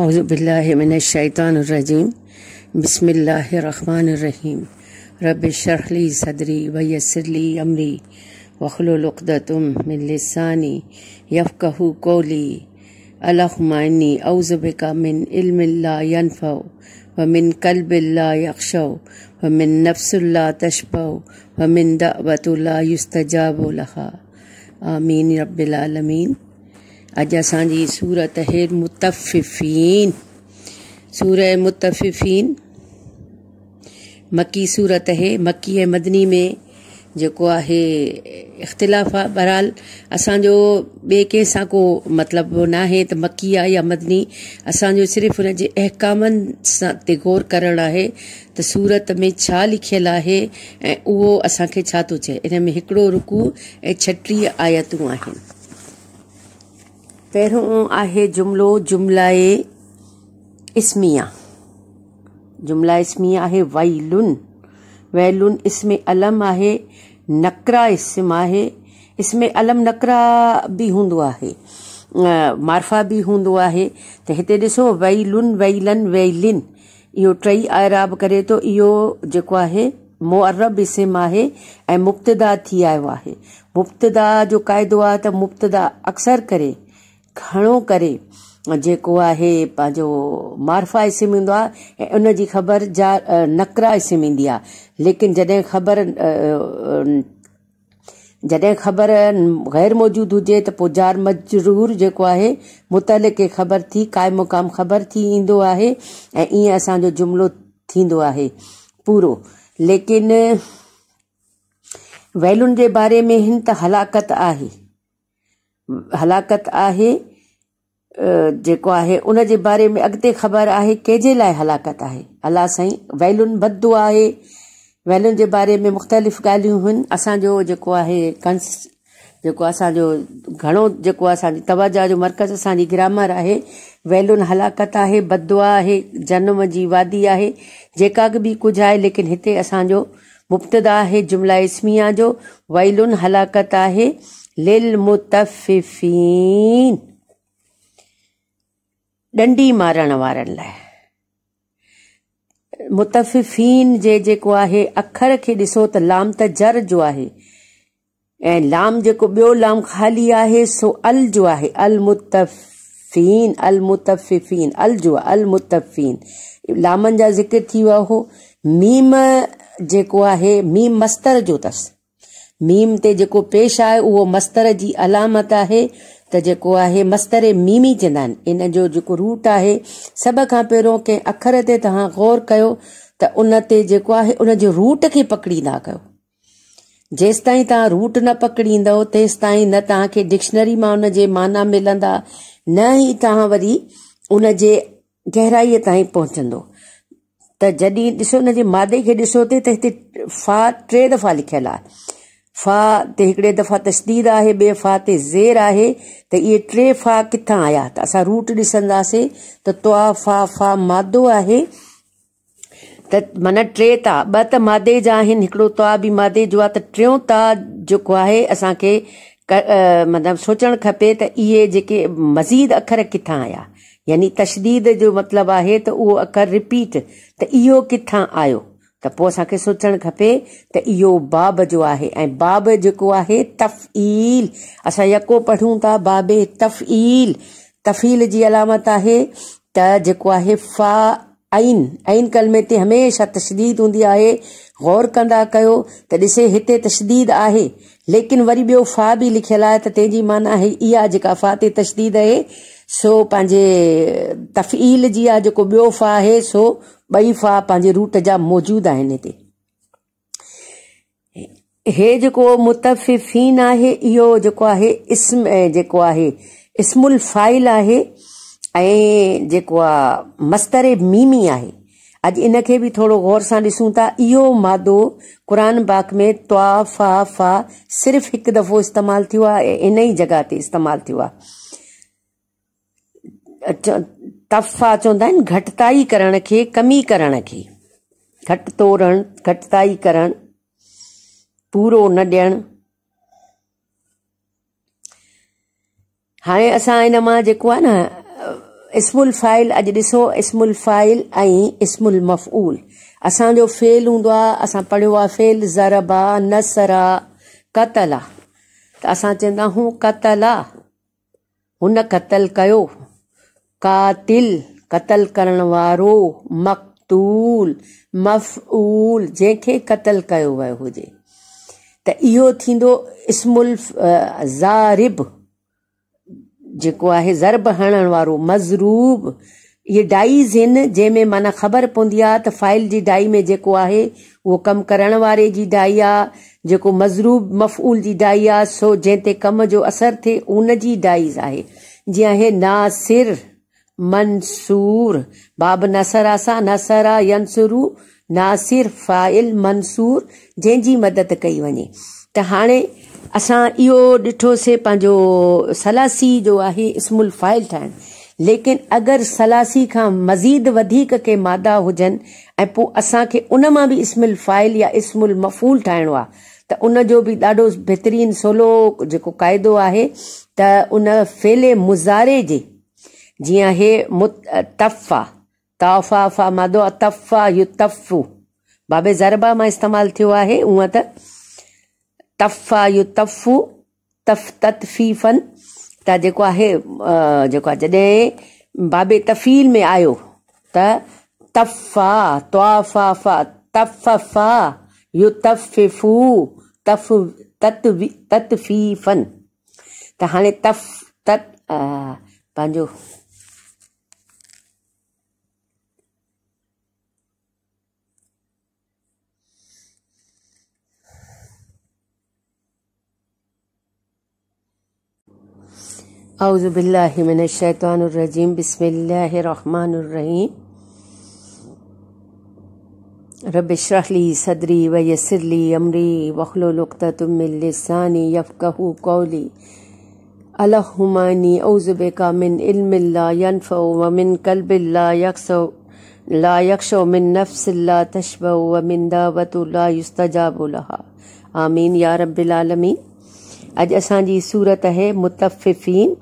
अज़बिल्लिमिनशैतरजीम बसमीम रब शरली सदरी वयसरली अमरी वखलुलतम मिलसानी यफ़ू कोली अलहमानी अवज़बिका मिन इल्मिल्ला यनफ़ो व मिन कल्बिल्ला यक्षो व मिन नफ्सुल्ला तशपो व मिन दवतुल्ला युस्तजाबो आमीन रब्बिलमीन अॼु असांजी सूरत है मुतफ़िफ़ीन सूर मुतफ़िफ़ीन मकी सूरत आहे मकी ऐं मदनी में जो है इख़्तिलाफ़ आहे बहरहाल असांजो ॿिए कंहिंसां को मतिलबु न आहे त मकी आहे या मदनी असांजो सिर्फ़ हुन जे गौर करणु आहे त सूरत में लिखल है उ ऐं उहो असांखे इन में रुकू ए छटी आयतू आ पहिरियों आहे जुमिलो जुमलाए इस्मिया जुमिला इस्मिया आहे वैलुन वैलुन इसमें अलम आहे नकरा इसम आहे इसमें अलम नकरा बि हूंदो आहे मार्फा बि हूंदो आहे त हिते ॾिसो वैलुन वैलन वैलिन इहो टई आराब करे थो तो इहो जेको आहे मुअरब इसम आहे ऐं मुब्तदा थी आयो आहे मुब्तदा जो क़ाइदो आहे त मुब्तदा अक्सर करे घणो करे जेको आहे पंहिंजो मार्फा इसिम ईंदो आहे ऐं उन जी ख़बर जा नकरा इसिम ईंदी आहे लेकिन जॾहिं ख़बर जॾहिं ख़बर गैर मौजूदु हुजे त पोइ जार मजरूर जेको आहे मुतल खे ख़बर थी काय मुक़ाम ख़बर थी ईंदो आहे ऐं ईअं असांजो जुमिलो थींदो आहे पूरो लेकिन वैलुनि जे बारे में हिन त हलाकत आहे हलाकत आहे जेको आहे उन जे बारे में अॻिते ख़बर आहे कंहिंजे लाइ हलाकत आहे अला साईं वैलुनि बदु आहे वैलुनि जे बारे में मुख़्तलिफ़ ॻाल्हियूं आहिनि असांजो जेको आहे कंस जेको असांजो घणो जेको असांजी तवजा जो मर्कज़ असांजी ग्रामर आहे वैलुनि हलाकत आहे बदुआ आहे जनम जी वादी आहे जेका बि कुझु आहे लेकिन हिते असांजो मुब्तदा आहे जुमला इस्मिया जो वैलुनि हलाकत आहे लिल डंडी मारण वारनि लाइ मुतफ़िफ़ीन जे जेको आहे अखर खे ॾिसो त लाम त जर जो आहे ऐं लाम जेको ॿियो लाम ख़ाली आहे सो अल जो आहे अल मुतफ़ीन अल अल मुतिफ़िन अल अल जो अल मुतफिनामनि जा ज़िक्र थी वियो हो मीम जेको आहे मीम मस्तर जो अथसि मीम ते जेको पेश आहे उहो मस्तर जी अलामत आहे त जेको आहे मस्तर मीमी चवंदा आहिनि इन जो जेको रूट आहे सभ खां पहिरियों कंहिं अखर ते तव्हां गौर कयो त उन ते जेको आहे उन जे रूट खे पकड़ींदा कयो जेसि ताईं तव्हां रूट न पकड़ींदव तेसि ताईं न तव्हांखे डिक्शनरी मां उन जे माना मिलंदा न ई तव्हां वरी उन जे गहराईअ ताईं पहुचंदो त जॾहिं ॾिसो उन जे मादे खे ॾिसो त हिते फा टे दफ़ा लिखियलु आहे फ़ा ते हिकिड़े दफ़ा तशदीद आहे ॿिए फ़ा ते ज़ेर आहे त इहे टे फ़ा किथां आया त असां रूट ॾिसंदासीं त त्वा फ़ा फ़ा मादो आहे त माना टे ता ॿ त मादे जा आहिनि हिकिड़ो त्वा बि मादे जो आहे त टियों ता जेको आहे असांखे मतिलबु सोचणु खपे त इहे जेके मज़ीद अखर किथां आया यानी तशदीद जो मतिलबु आहे त उहो अखर रिपीट त इहो किथां आयो त पोइ असांखे सोचणु खपे त इहो बाब जो आहे ऐं बाब जेको आहे तफ़ील असां यको पढ़ूं था बाबे तफ़ील तफ़ील जी अलामत आहे त जेको आहे फा आइन आइन कलमे ते हमेशह तशदीद हूंदी आहे गौर कंदा कयो त ॾिसे हिते तशदीद आहे लेकिन वरी ॿियो फा बि लिखियलु आहे त तंहिंजी माना आहे इहा जेका फा ते तशदीद आहे सो पंहिंजे तफ़ील जी आहे जेको ॿियो फ़ा आहे सो ॿई फ़ा पंहिंजे रूट जा मौजूदु आहिनि हिते हे जेको मुतफ़िफ़ीन आहे इहो जेको आहे इस्म जेको आहे इस्मुल फाइल आहे ऐं जेको आहे मस्तर मीमी आहे अॼु इन खे बि थोरो गौर सां ॾिसूं था इहो मादो क़ुर पाक में त्वा फा फा सिर्फ़ु हिकु दफ़ो इस्तेमालु थियो आहे ऐं इन ई जॻह ते इस्तेमालु थियो आहे तफ़ा चवंदा आहिनि घटिताई करण खे कमी करण खे घटि घटिताई करणु पूरो न ॾियणु हाणे असां हिन मां जेको आहे न इस्मुल फाइल अॼु ॾिसो इस्मुल फाइल ऐं इस्मुल मफ़ूल असांजो फेल हूंदो आहे असां पढ़ियो आहे फेल आहे कतल आहे त असां चवंदा आहियूं कतल आहे हुन कतल कयो कातिल क़तल करण वारो मक़तूल मफ़ूल जंहिंखे क़तल कयो वियो हुजे त इहो थींदो इस्मुल ज़ारिब जेको आहे ज़रब हणण वारो मज़रूब इहे डाइज़ आहिनि जंहिंमें माना ख़बर पवंदी आहे त फाइल जी डाई में जेको आहे उहो कमु करण वारे जी डाई आहे जेको मज़रूब मफ़ूल जी डाई आहे सो जंहिं ते कम जो असरु थिए उन जी डाइज़ आहे जीअं आहे नासिर मंसूर बाब नसरा सा नसरा यंसरू नासिर फाइल मंसूर जंहिंजी मदद कई वञे त हाणे असां इो ॾिठोसीं पंहिंजो सलासी जो है इस्मुल फाइल ठाण लेकिन अगर सलासी खां मज़ीद के मादा हुजन ऐं पोइ असांखे उन मां बि इस्मुल फाइल या इस्मुल मफ़ूल ठाहिणो आ त उन जो बि ॾाढो बहितरीनु सवलो जेको क़ाइदो उन फेले मुज़ारे जे जीअं हे मुत तफ़ा ताफ़ा फ़ा मादो अतफ़ा यू तफ़ू बाबे ज़रबा मां इस्तेमाल थियो आहे उहा त तफ़ा यू तफ़ू तफ़ ततफ़ीफ़न त जेको आहे जेको आहे जॾहिं बाबे तफ़ील में आयो त तफ़ा तोफ़ा फ़ा तफ़फ़ा यू तफ़िफ़ू तफ़ तत ततफ़ीफ़न त हाणे तफ़ तत पंहिंजो अउज़बिल्लिमिनशैतरजीम बसमीम रबशरली सदरी वयसरली अमरी वखलुलता तुम्मिलसानी यफ़ू कौली अलहुमानी अउज़बिका मिन इल्मिल्ला यनफ़ व मिन कल्बिल्ला यकसो ला यकशो मिन नफ्सिल्ला तशब व मिन दावतुल्ला युस्तजाबुलहा आमीन या रब्बिल आलमीन अज असांजी सूरत है मुतफ़िफ़ीन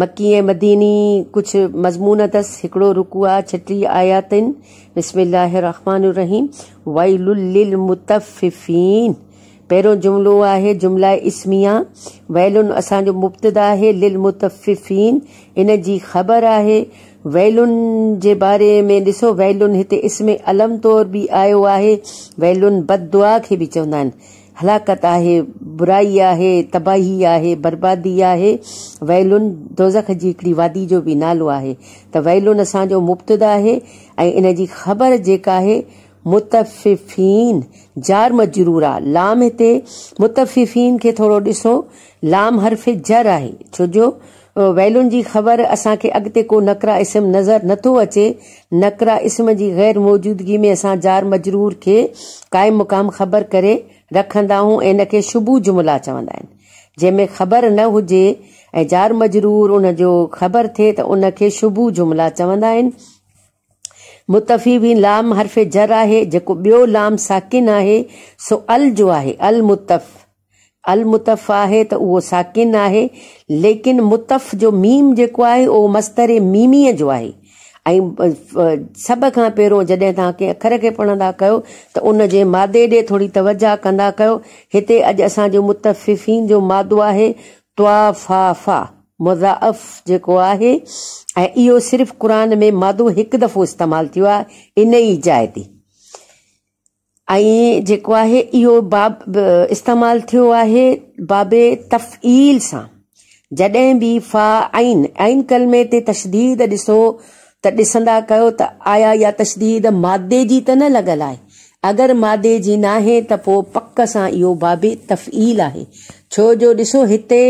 मक्की ऐं मदीनी कुझु मज़मून अथसि हिकिड़ो रुकू आहे छटीह आयातिन बिस्मिल्लाहमान रहीम वाइल मुतफ़िफ़ीन पहिरों जुमिलो आहे जुमिला इस्मिया वैलुन असांजो मुब्तदा आहे लिल मुतफ़िफ़ीन इन जी ख़बर आहे वैलुन जे बारे में ॾिसो वैलुन हिते इसम अलम तौर भी आयो आहे वैलुन बददुआ खे बि चवंदा आहिनि हलाकत आहे बुराई आहे तबाही आहे बर्बादी आहे वैलुन दोज़ख जी हिकिड़ी वादी जो बि नालो आहे त वैलुन असांजो मुफ़्तद आहे ऐं इन जी ख़बर जेका आहे मुतफ़िफ़ीन जार मजरूर आहे लाम हिते मुतफ़िफ़ीन खे थोरो ॾिसो लाम हरफ़ जर आहे छो जो वैलुनि जी ख़बर असांखे अॻिते को नकरा इस्म नज़र नथो अचे नकरा इस्म जी ग़ैर मौजूदगी में असां जार मजरूर खे काइम मुक़ाम ख़बर करे रखंदा आहियूं इन के शुबू जुमला चवंदा आहिनि जंहिंमें ख़बर न हुजे ऐं जार मजरूर उन जो ख़बर थे तो उन खे शुबू जुमिला चवंदा आहिनि मुतफ़ी भी लाम हरफ़ जर आहे जो बो लाम साकिन है सो अल जो है अल मुतफ़ अल मुतफ़ आहे त उहो साकिन आहे लेकिन मुतफ़ जो मीम जेको आहे उहो मस्तरे मीमीअ जो है ऐं सभ खां पहिरियों जॾहिं तव्हां कंहिं अख़र खे पढ़ंदा कयो त उन जे मादे ॾे थोरी तवजा कंदा कयो हिते अॼु असांजो मुतफ़िफ़ीन जो मादो आहे त्वा मुज़ाफ़ जेको आहे ऐं इहो सिर्फ़ क़ुर में मादो हिकु दफ़ो इस्तेमालु थियो आहे इन ई जाइ ते ऐं जेको आहे इहो बाब इस्तेमालु थियो आहे बाबे तफ़ील सां जॾहिं बि फ़ा आइन आइन कलमे ते तशदीद ॾिसो त ॾिसंदा कयो त आया इहा तशदीद मादे जी त न लॻल आहे अगरि मादे जी न आहे त पोइ पक सां इहो बाबे तफ़ील आहे छो जो ॾिसो हिते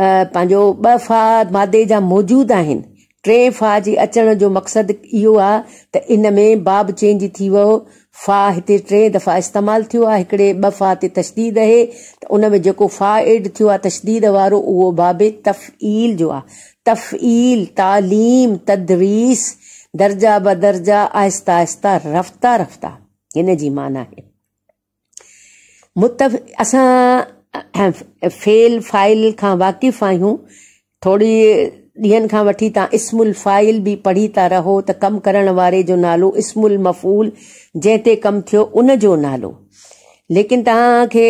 पंहिंजो ॿ फ़ा मादे जा मौजूद आहिनि टे फा जे अचण जो मक़सदु इहो आहे त इन में बाब चेंज थी वियो फ़ा हिते टे दफ़ा इस्तेमालु थियो आहे हिकिड़े ॿ फा ते तशदीद आहे त उन में जेको फा एड थियो आहे तशदीद वारो उहो बाबे तफ़ील जो आहे तफ़ील तालीम तदरीस दर्जा बदर्जा आहिस्ता आहिस्ता रफ्ता रफ्ता हिन जी माना है मुतफ़ असां फेल फाइल का वाक़िफ़ आहियूं थोरी ॾींहंनि खां वठी तव्हां फाइल भी पढ़ी था रहो तो कम करण वारे जो नालो इस्मुल मफ़ूल जंहिं कम कमु उन नालो लेकिन तव्हांखे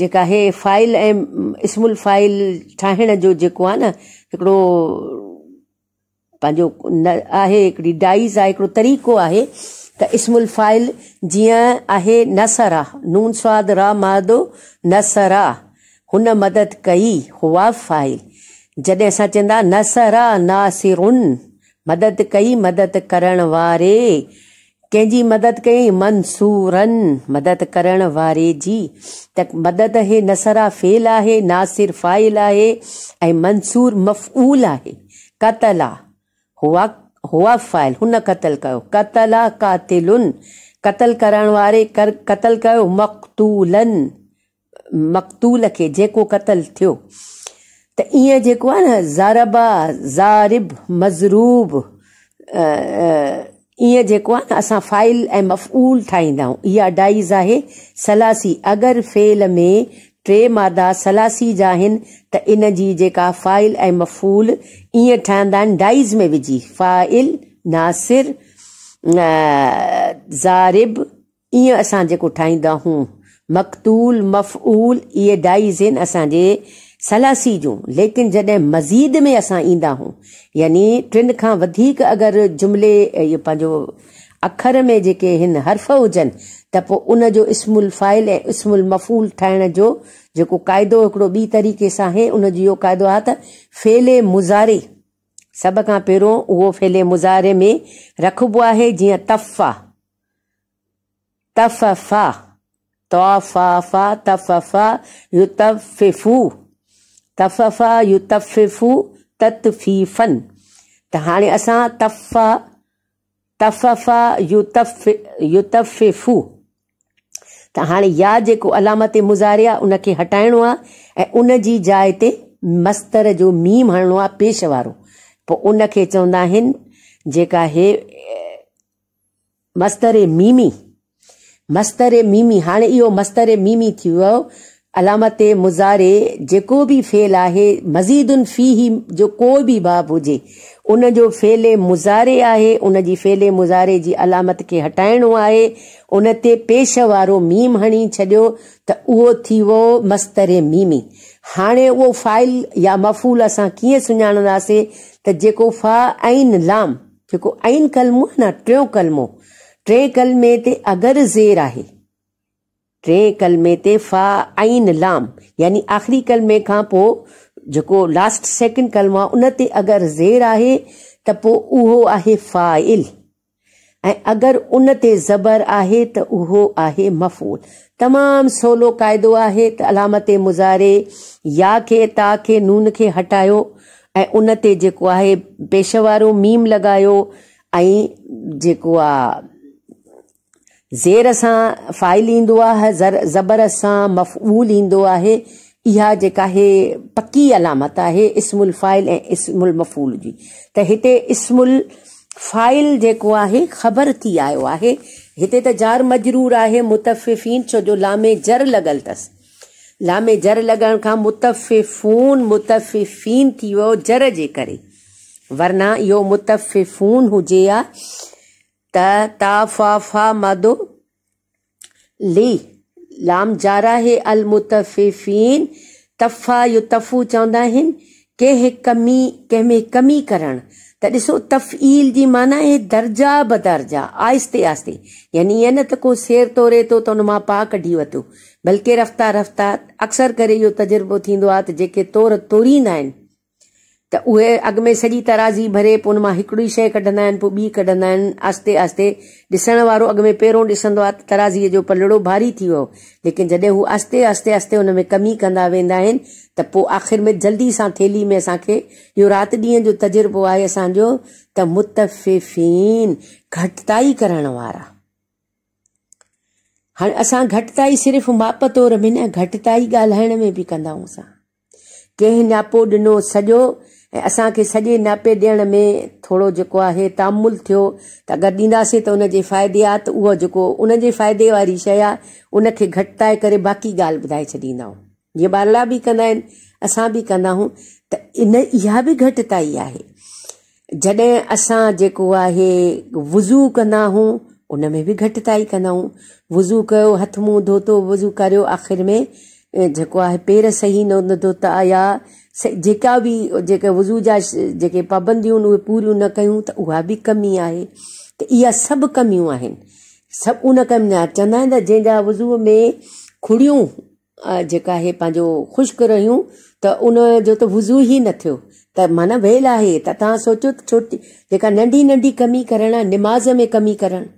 जेका हे फाइल ऐं इस्मुल फाइल ठाहिण जो जेको आहे न हिकिड़ो पंहिंजो न आहे हिकिड़ी डाइज़ आहे हिकिड़ो तरीक़ो आहे त इस्मुल फाइल जीअं आहे नसरा नून स्वाद रा मादो नसरा हुन मदद कई हुआ फाइल जॾहिं असां चवंदा नसरा नासिरन मदद कई मदद करण वारे कंहिंजी मदद कई मंसूरन मदद करण वारे जी त मदद है नसरा फेल है नासिर फाइल है मंसूर मफ़ूल है कतला हुआ हुआ फाइल हुन कतल कयो कतला कातिलुन कतल करण वारे कर कतल कयो मक़तूलन मक़तूल के जेको कतल थियो त ईअं जेको आहे न ज़ारबा ज़ारिब मज़रूब ईअं जेको आहे न फाइल ए मफ़ूल ठाहींदा आहियूं इहा अडाइज़ आहे सलासी अगर फेल में टे मादा सलासी जा आहिनि त इन जी फाइल ए मफ़ूल ईअं ठहंदा डाइज़ में विझी फाइल नासिर ज़ारिब ईअं असां जेको मकतूल मफ़ूल ये डाइज़ आहिनि सलासी जूं लेकिन जॾहिं मज़ीद में असां ईंदा हूं यानी टिन खां वधीक अगरि जुमिले पंहिंजो अखर में जेके हिन हर्फ़ हुजनि त पोइ उन जो इस्मुल फ़ाइल ऐं इस्मुल मफ़ूल ठाहिण जो जेको क़ाइदो हिकिड़ो ॿी तरीक़े सां आहे उनजो इहो क़ाइदो आहे त फेले मुज़ारे सभ खां पहिरियों उहो फेले मुज़ारे में रखबो आहे जीअं तफ़ा तफ़फ़ा तोफ़ा तफ़फ़ा युतफ़िफ़ू तफ़फ़ा यु तफ़ु तत फिफ त हाणे असां तफ़ा तफ़फ़ा यु तफ़ यु तफ़िफ़ु त हाणे या जेको अलामत मुज़ारे आहे उनखे हटाइणो आहे ऐं उन जी जाइ ते मस्तर जो मीम हणणो आहे पेश वारो पोइ उन खे चवंदा आहिनि जेका ही मस्तरे मीमी मस्तरे मीमी हाणे इहो मस्तर मीमी थी वियो अलामत मुज़ारे जो भी फेल है मजीदुन फी ही जो कोई भी बाब हुजे उन जो फेले मुज़ारे आहे उन फेले मुज़ारे जी अलामत खे हटाइणो आहे उन ते पेश वारो मीम हणी छो तो उहो थी वियो मस्तरे मीमी हाणे वो फाइल या मफ़ूल अस कीअं सुञाणंदासीं त जेको फा आइन लाम जो ऐन कलमो आहे न टियों कलमो टे कलमे अगर ज़ेर है टे कलमे ते फा आइन लाम यानी आख़िरी कलमे खां पोइ जेको लास्ट सेकेंड कलमो उन ते अगरि ज़ेर आहे त पोइ उहो आहे फ़ाइल ऐं अगर उन ते ज़बर आहे त उहो आहे मफ़ूल तमामु सवलो क़ाइदो आहे त अलामत मुज़ारे या खे ता खे नून खे हटायो ऐं उन ते जेको आहे पेश मीम लॻायो ऐं जेको आहे ज़ेर से फ़ाइल इन ज़र ज़बर सां मफ़ूल ईंदो आहे पक्की जेका आहे अलामत आहे इस्मुल फ़ाइल ऐं इस्मुल मफ़ूल जी त हिते इस्मुल फ़ाइल जेको आहे ख़बर थी आयो है हिते त जार मजरूर है मुतफ़िफ़ीन छो जो लामे जर लगल अस लामे जर लॻण खां मुतफ़िफ़ून मुतफ़िफ़ीन थी वियो जर के करे वरना यो मुतफ़िफ़ून हुजे हा त ता फा फा मदो ली लाम जारा है अल मुतफ़ीन तफ़ा यो चवंदा आहिनि कंहिं कमी कंहिं कमी करणु त ॾिसो तफ़ील जी माना आहे दर्जा बदर्जा आहिस्ते आहिस्ते यानी ईअं न त को सेर तोरे थो तो, त हुन मां पाह कढी वरितो बल्कि रफ़्ता रफ़्ता अक्सर करे इहो तजुर्बो थींदो आहे त जेके तोर तोरींदा आहिनि त उहे अॻु में सॼी तराज़ी भरे पोइ उन मां हिकिड़ी शइ कढंदा आहिनि पोइ ॿी कढंदा आहिनि आहिस्ते आहिस्ते ॾिसण वारो अॻु में पहिरों ॾिसंदो आहे त तराज़ीअ जो पलड़ो भारी थी वियो लेकिन जॾहिं हू आहिस्ते आहिस्ते आहिस्ते हुन में कमी कंदा वेंदा आहिनि त पोइ आख़िर में जल्दी सां थेली में असांखे इहो राति ॾींहं जो तजुर्बो आहे असांजो त मुतफ़िफ़ीन घटिताई करण वारा हाणे असां घटिताई सिर्फ़ु माप तौर में न घटिताई ॻाल्हाइण में बि कंदा आहियूं असां कंहिं नियापो ॾिनो सॼो ऐं असांखे सॼे नापे ॾियण में थोरो जेको आहे तामुल थियो त अगरि ॾींदासीं त उन जे फ़ाइदे आहे त उहो जेको उन जे फ़ाइदे वारी शइ आहे उनखे घटिताए करे बाक़ी ॻाल्हि ॿुधाए छॾींदा आहियूं जीअं ॿारला बि कंदा आहिनि असां बि कंदा आहियूं त इन इहा बि घटिताई आहे जॾहिं असां जेको आहे वुज़ू कंदा आहियूं उन में बि घटिताई कंदा आहियूं वुज़ू कयो हथ मुंहुं धोतो वुज़ू करियो आख़िर में जेको आहे पेर सही न धोता या जेका बि जेके वज़ू जा जेके पाबंदियूं आहिनि उहे पूरियूं न कयूं त उहा बि कमी आहे त इहा सभु कमियूं आहिनि सभु उन कम जा चवंदा आहिनि त जंहिंजा वज़ूअ में खुड़ियूं जेका इहे पंहिंजो ख़ुश्क रहियूं त उन जो त वज़ू ई न थियो त माना वेल आहे त तव्हां सोचियो छोटी जेका नंढी नंढी कमी करणु निमाज़ में कमी करणु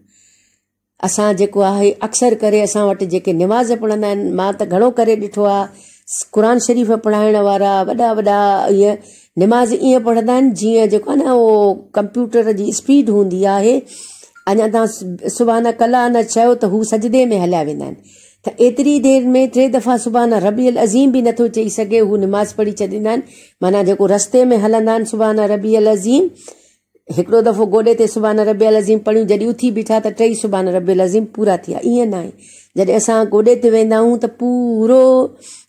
असां जेको आहे अक्सर करे असां वटि जेके निमाज़ पढ़ंदा आहिनि मां त घणो करे ॾिठो आहे कुरान शरीफ़ पढ़ाइण वारा वॾा वॾा ईअं निमाज़ ईअं पढ़ंदा आहिनि जीअं जेको आहे न उहो कंप्यूटर जी स्पीड हूंदी आहे अञा तव्हां सुभाणे कला न चयो त हू सजदे में हलिया वेंदा आहिनि त एतिरी देरि में टे दफ़ा सुभाणे रबियल अज़ीम बि नथो चई सघे हू निमाज़ पढ़ी छॾींदा आहिनि माना जेको रस्ते में हलंदा आहिनि सुभाणे रबियल अज़ीम हिकिड़ो दफ़ो गोॾे ते सुभाणे रबियल अज़ीम पढ़ियूं जॾहिं उथी बीठा त टई सुभाणे रबियल अज़ीम पूरा थी विया ईअं न आहे जॾहिं असां गोॾे ते वेंदा आहियूं त पूरो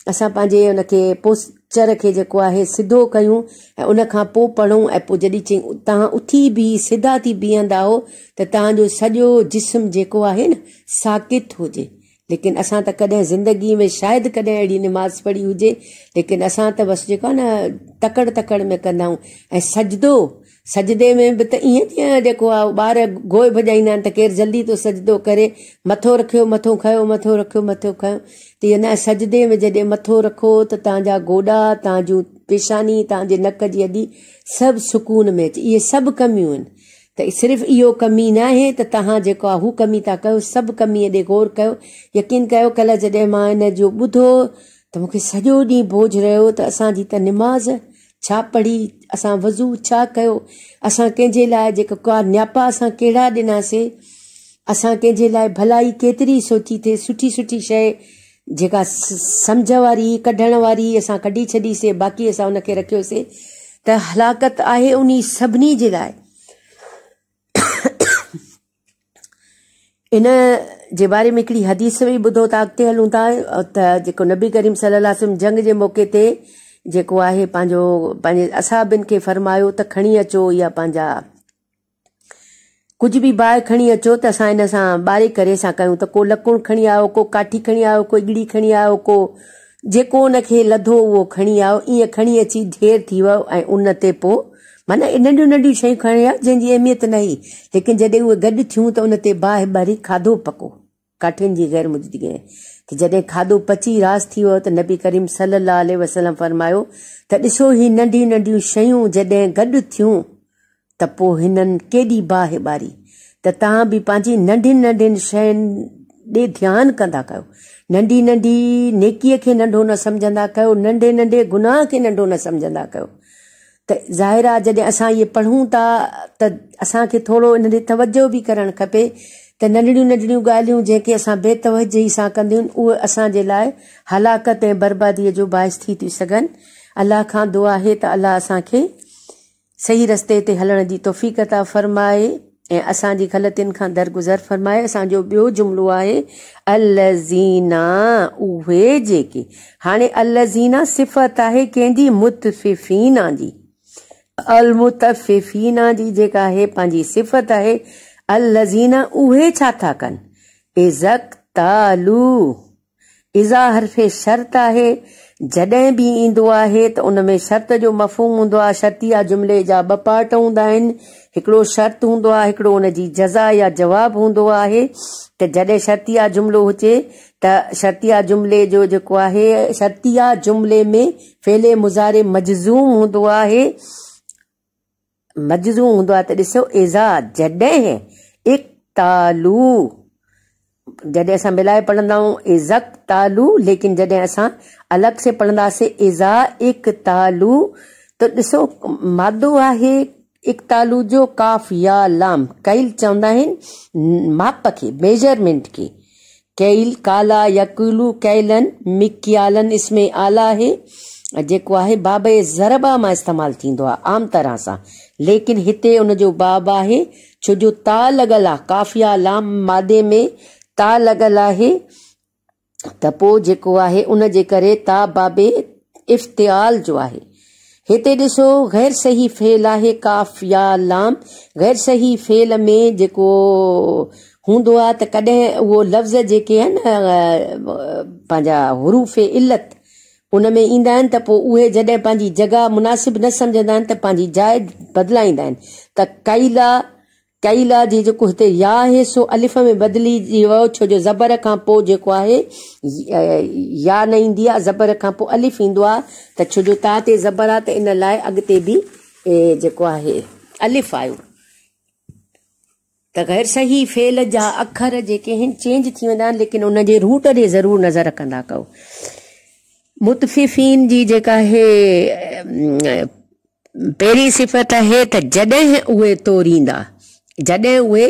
असां पंहिंजे हुन खे पोस्चर खे जेको आहे सिधो कयूं ऐं उन खां पोइ पढ़ूं ऐं पोइ जॾहिं चई तव्हां उथी बि सिधा थी बीहंदा हो त तव्हांजो सॼो जिस्म जेको आहे न साकित हुजे लेकिन असां त कॾहिं ज़िंदगी में शायदि कॾहिं अहिड़ी निमाज़ पढ़ी हुजे लेकिन असां त बसि जेको आहे न तकड़ तकड़ में कंदा आहियूं ऐं सजदो सजदे में बि त ईअं तीअं जेको आहे ॿार गोए भॼाईंदा आहिनि त केरु जल्दी थो तो सजदो करे मथो रखियो मथो खयो मथो रखियो मथो खयो त इहो न सजदे में जॾहिं मथो रखो त तव्हांजा गोॾा तव्हांजूं पेशानी तव्हांजे नक जी अॼु सभु सुकून में अचे इहे सभु कमियूं आहिनि त सिर्फ़ु इहो कमी न आहे त तव्हां जेको आहे हू कमी था कयो सभु कमी एॾे गौर कयो यकीन कयो कल्ह जॾहिं मां हिन जो ॿुधो त मूंखे सॼो ॾींहुं बोझ रहियो त असांजी त निमाज़ छा पढ़ी असां वज़ू छा कयो असां कंहिंजे लाइ जेको का नियापा असां कहिड़ा ॾिनासीं असां कंहिंजे लाइ भलाई केतिरी सोची थिए सुठी सुठी शइ जेका समुझ वारी कढण वारी असां कढी छॾीसीं बाक़ी असां हुनखे रखियोसीं त हलाकत आहे उन सभिनी जे लाइ इन जे बारे में हिकिड़ी हदीस बि ॿुधो था अॻिते हलूं था त जेको नबी करीम सलाहु जंग जे मौक़े ते जेको आहे पंहिंजो पंहिंजे असाबनि खे फरमायो त खणी अचो या पंहिंजा कुझु बि बाहि खणी अचो त असां हिन सां ॿारे करे सां कयूं त को लकुण खणी आयो को काठी खणी आयो को गिड़ी खणी आयो को जेको हुनखे लधो उहो खणी आयो ईअं खणी अची ढेर थी वियो ऐं उन ते पोइ माना नंढियूं नंढियूं शयूं खणी आया जंहिंजी अहमियत न हुई लेकिन जॾहिं उहे गॾु थियूं त उन ते बाहि ॿारी खाधो पको काठियुनि जी गैर मुजदगी कि जॾहिं खाधो पची रास थी वियो नबी करीम सलाह वसलम फरमायो त ॾिसो ही नंढी नंढियूं शयूं जॾहिं गॾु थियूं त पोइ हिननि केॾी बाहि ॿारी त तव्हां बि पंहिंजी नंढियुनि कंदा कयो नंढी नंढी नेकीअ खे नंढो न सम्झंदा कयो नंढे नंढे गुनाह के नंढो न सम्झंदा कयो त ज़ाहिर आहे जॾहिं असां इहे पढ़ूं था त असांखे थोरो हिन ते तवजो खपे त नंढड़ियूं नंढड़ियूं ॻाल्हियूं जेके असां बेतवजही सां कंदियूं उहे असांजे लाइ हलाकत ऐं बर्बादीअ जो बाहिस थी थियूं सघनि अलाह खां दुआ आहे त अलाह असांखे सही रस्ते ते हलण जी तौफ़ीकता फ़रमाए ऐं असांजी ग़लतियुनि खां दरगुज़र फ़रमाए असांजो ॿियो जुमिलो आहे अलज़ीना उहे जेके हाणे अलज़ीना सिफ़त आहे कंहिंजी मुतफ़िफ़ीना जी अलमुतफ़िफ़ीना जी जेका आहे पंहिंजी सिफ़त आहे अल्लजीना उहे छा था कन इज़क तालू इज़ा हरफ़े शर्त आहे जॾहिं बि ईंदो आहे त उन शर्त जो मफ़हूम हूंदो आहे शर्तिया जुमिले जा पार्ट हूंदा आहिनि शर्त हूंदो आहे जज़ा या जवाब हों आहे त जॾहिं शर्तिया जुमिलो हुजे शर्तिया जुमिले जो जेको आहे शर्तिया जुमिले में फेले मुज़ारे मजज़ूम हूंदो मजज़ूम हूंदो आहे त ॾिसो एज़ा जॾहिं तालू जॾहिं असां मिलाए पढ़ंदा आहियूं इज़क तालू लेकिन जॾहिं असां अलॻि से पढ़ंदासीं इज़ा इक तालू त ॾिसो मादो आहे इकतालू जो काफ़ या लाम कैल चवंदा आहिनि माप खे मेजरमेंट खे कैल काला यकुलू कैलन मिकियालन इसमें आला है जेको आहे बाब जे ज़रबा मां इस्तेमालु थींदो आहे आम तरह सां लेकिन हिते उनजो बाब आहे छो जो ता लॻल आहे काफ़िया लाम मादे में ता लॻल आहे त पोइ जेको आहे उन जे करे ता बाबे इफ़्तियाल जो आहे हिते ॾिसो गैर सही फेल आहे काफ़ लाम गैर सही फेल में जेको हूंदो आहे त कॾहिं उहो लफ़्ज़ जेके आहिनि पंहिंजा हरूफ़ इलत उन में ईंदा आहिनि त पोइ उहे जॾहिं पंहिंजी जॻह मुनासिबु न सम्झंदा आहिनि त पंहिंजी जाइ बदिलाईंदा आहिनि त कैला कैला जी जेको हिते या आहे सो अलिफ़ में बदिली वियो छो जो ज़बर खां पोइ जेको आहे या न ईंदी आहे ज़बर खां पोइ अलिफ़ ईंदो आहे त छो जो तव्हां ते ज़बर आहे त इन लाइ अॻिते बि जेको आहे अलिफ़ आयो त ग़ैर सही फेल जा अख़र जेके आहिनि चेंज थी वेंदा आहिनि लेकिन उन जे रूट ते ज़रूरु नज़र रखंदा कयो मुतफ़िफ़ीन जी जेका ही पहिरीं सिफ़त आहे त जॾहिं उहे तोरींदा जॾहिं उहे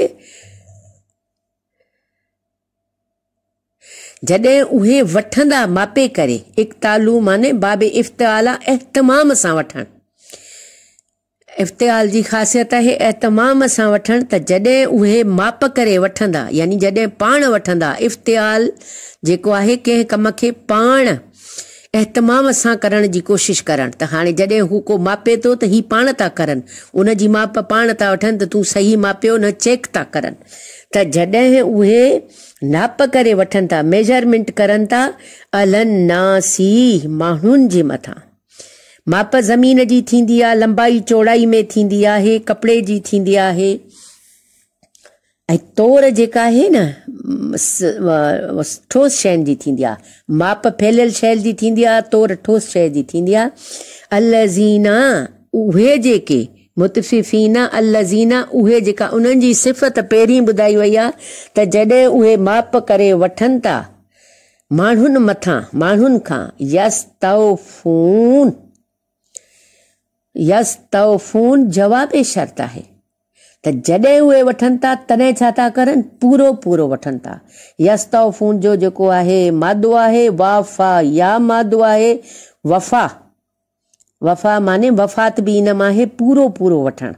जॾहिं उहे वठंदा मापे करे इकतालुम माने बाबे इफ़्तिहाल आहे अहतमाम सां वठणु इफ़्तिहाल जी ख़ासियत आहे अहतमाम सां वठणु त जॾहिं उहे माप करे वठंदा यानी जॾहिं पाण वठंदा इफ़्तिहाल जेको आहे कंहिं कम खे पाण एहतमाम से करण जी कोशिशि करणु हाँ हाणे को मापे तो त हीउ पाण था उन माप पाण था वठनि त तूं सही मापियो न चेक था करनि त जॾहिं उहे नाप करे वठनि था मेजरमेंट करनि था अलन नासी माण्हुनि जे मथां माप ज़मीन जी थींदी आहे लंबाई चौड़ाई में थींदी आहे कपड़े जी थींदी आहे ऐं तौर जेका आहे न ठोस शयुनि जी थींदी आहे माप फैलियल शइ जी थींदी आहे तौर ठोस शइ जी थींदी आहे अलज़ीना उहे जेके मुतफ़ीफ़ीना अलज़ीना उहे जेका उन्हनि जी सिफ़त पहिरीं ॿुधाई वई आहे त जॾहिं उहे माप करे वठनि था माण्हुनि मथां माण्हुनि खां यस तौफ़ून यस तौफ़ून जवाब शर्त आहे त जॾहिं उहे वठनि था तॾहिं छा था करनि पूरो पूरो वठनि था यस्तौफ़ून जो जेको आहे मादो आहे वाफ़ा या मादो आहे वफ़ा वफ़ा माने वफ़ात बि इन मां आहे पूरो पूरो वठणु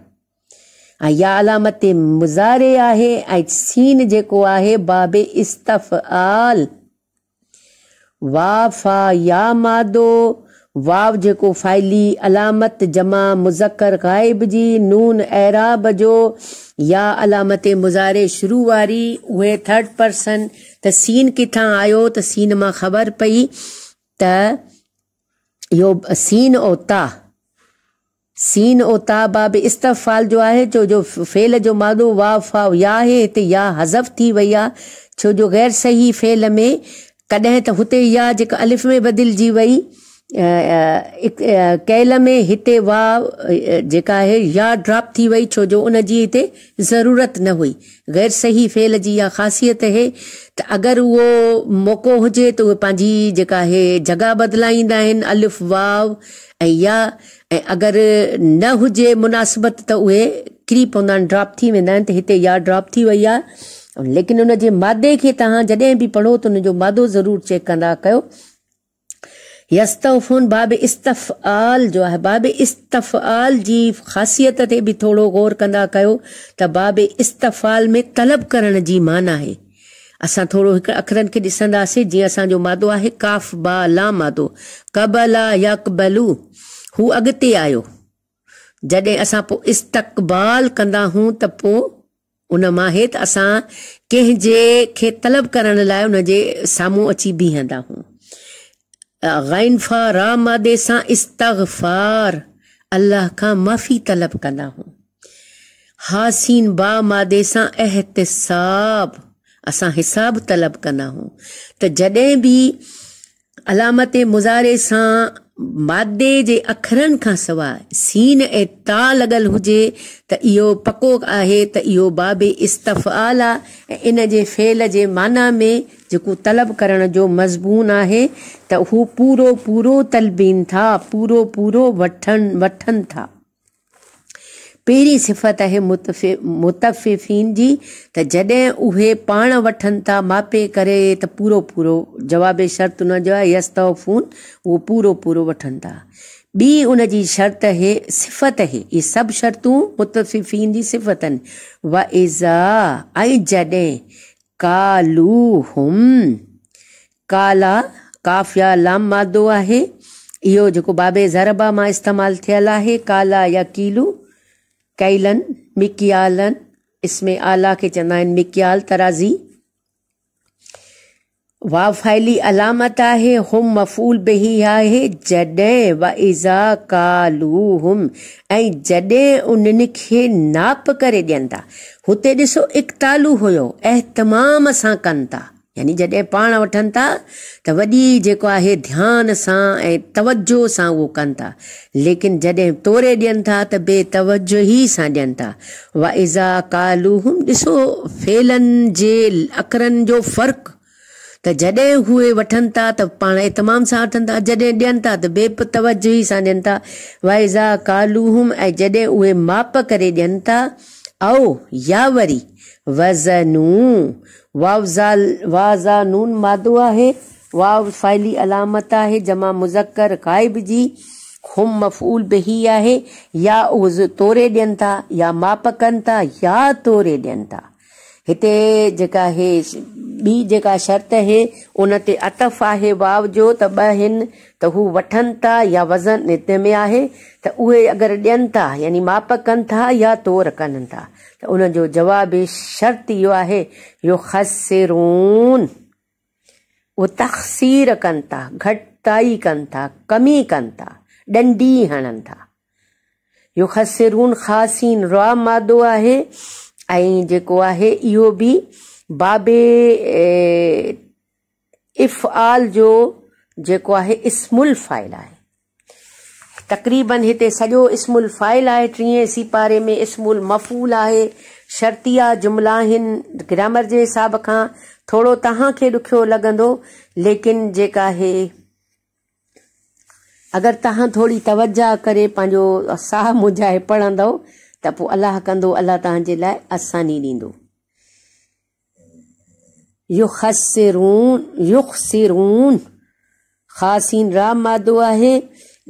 ऐं या अलामत मुज़ारे आहे ऐं सीन जेको आहे बाबे इस्तफ़ आल वाफ़ा या मादो वाव जेको फ़ाइली अलामत जमा मुज़कर ग़ाइब जी नून एराब जो या अलामत मुज़ारे शुरू वारी उहे थर्ड पर्सन त सीन किथां आयो त सीन मां ख़बर पई त इहो सीन ओता सीन ओता बाब इस्तफ़ाल जो आहे छो जो फेल जो मादो वाव फाव या आहे हिते या हज़फ़ थी वई आहे छो जो ग़ैर सही फेल में कॾहिं त हुते या जेका अलिफ़ में बदिलजी वई कैल में हिते वा जेका आहे या ड्रॉप थी वई छो जो उन जी हिते ज़रूरत न हुई गैर सही फेल जी इहा ख़ासियत आहे त अगरि उहो मौक़ो हुजे त उहे पंहिंजी जेका आहे जॻह बदिलाईंदा आहिनि अलिफ़ वाव ऐं या ऐं अगरि न हुजे मुनासिबत त उहे किरी पवंदा आहिनि ड्रॉप थी वेंदा आहिनि त हिते या ड्रॉप थी वई आहे लेकिन उन जे मादे खे तव्हां जॾहिं बि पढ़ो त उनजो मादो ज़रूरु चेक कंदा कयो यस्तफ़ुन बाब इस्तफ़ाल जो आहे बाब इस्तफ़ाल जी ख़ासियत ते भी थोरो गौर कंदा कयो त बाब इस्तफ़ाल में तलब करण जी माना है असां थोरो हिकु अखरनि खे ॾिसंदासीं जीअं असांजो मादो है काफ़ बा ला मादो कबला यकबलू हू अॻिते आयो जॾहिं असां पोइ इस्तक़बाल कंदा हूं त पोइ उन मां हेठि असां कंहिंजे तलब करण लाइ उन जे साम्हूं अची बीहंदा हूं गैनफारा मदेसा इस्तगफार अल्लाह का माफ़ी तलब करना हो हासिन बा मादेसा एहतसाब असा हिसाब तलब करना हो तो जॾहिं बि अलामत मुज़ारे सां मादे जे अखरनि खां सवाइ सीन ऐं ता लॻल हुजे त इहो पको आहे त इहो बाबे इस्तफ़ाल आहे ऐं इन जे फेल जे माना में जेको तलब करण जो मज़मून आहे त हू पूरो पूरो तलबीन था पूरो पूरो वठनि वठनि था पहिरीं सिफ़त आहे मुतफ़ि मुतफ़िफ़ीन जी त जॾहिं उहे पाण वठनि था मापे करे त पूरो पूरो जवाब शर्त उन जो आहे यस्तफ़ून उहो पूरो पूरो वठनि था ॿी उन जी शर्त आहे सिफ़त आहे इहे सभु शर्तूं मुतफ़िफ़ीन जी सिफ़त आहिनि व इज़ा ऐं जॾहिं कालू हुम काला काफ़िया लाम मादो आहे इहो जेको बाबे ज़रबा मां इस्तेमालु थियल आहे काला या कीलू कैलन मिकियालन इसमें आला के चंदा मिकियाल तराजी वा फैली अलामत आहे हुम मफ़ूल बेही आहे जॾहिं व इज़ा कालू हुम ऐं जॾहिं उन्हनि खे नाप करे ॾियनि था हुते ॾिसो इकतालू हुयो एहतमाम सां कनि था यानी जॾहिं पाण वठनि था त वॾी जेको आहे ध्यान सां ऐं तवजो सां उहो कनि था लेकिन जॾहिं तोरे ॾियनि था त बेतवजो ई सां ॾियनि था वाइज़ा इज़ा कालूहुम ॾिसो फेलनि जे अखरनि जो फ़र्क़ु त जॾहिं उहे वठनि था त पाण इतमाम सां वठनि था जॾहिं ॾियनि था त बेतवजो ई सां ॾियनि था वाइज़ा कालूहुम ऐं जॾहिं उहे माप करे ॾियनि था औ यावरी वजनू वाव जाल वाजा नून मादुआ है वाव फाइली अलामत है जमा मुजक्कर काइब जी हुम मफूल बही आहे या उज़ तोरे ॾियनि था या माप कनि था या तोरे ॾियनि था हिते जेका हे ॿी जेका शर्त आहे उन ते अतफ़ आहे वाव जो त ॿ आहिनि त हू वठनि था या वज़न हिते में आहे त उहे अगरि ॾियनि था यानी माप कनि था या तोर कनि था त उन जो जवाबु शर्त इहो आहे यो ख़सरून उहो तख़सीर कनि था घटिताई कनि था कमी कनि था ॾंडी हणनि था यो ख़सरून ख़ासीन रवा मादो आहे ऐं जेको आहे इहो बि बाबे इफ़आल आल जो जेको आहे इस्मूल फाइल आहे तकरीबन हिते सॼो इस्मुल फाइल आहे टीह सिपारे में इस्मुल मफ़ूल आहे शर्तिया जुमलाहिनि ग्रामर जे हिसाब खां थोरो तव्हां खे ॾुख्यो लॻंदो लेकिन जेका आहे अगरि तव्हां थोरी तवजह करे पंहिंजो साह मुझाए पढ़ंदो त पोइ अलाह कंदो अलाह तव्हांजे लाइ आसानी ॾींदो युखसिरून युखसिरून ख़ासीन राम मादो आहे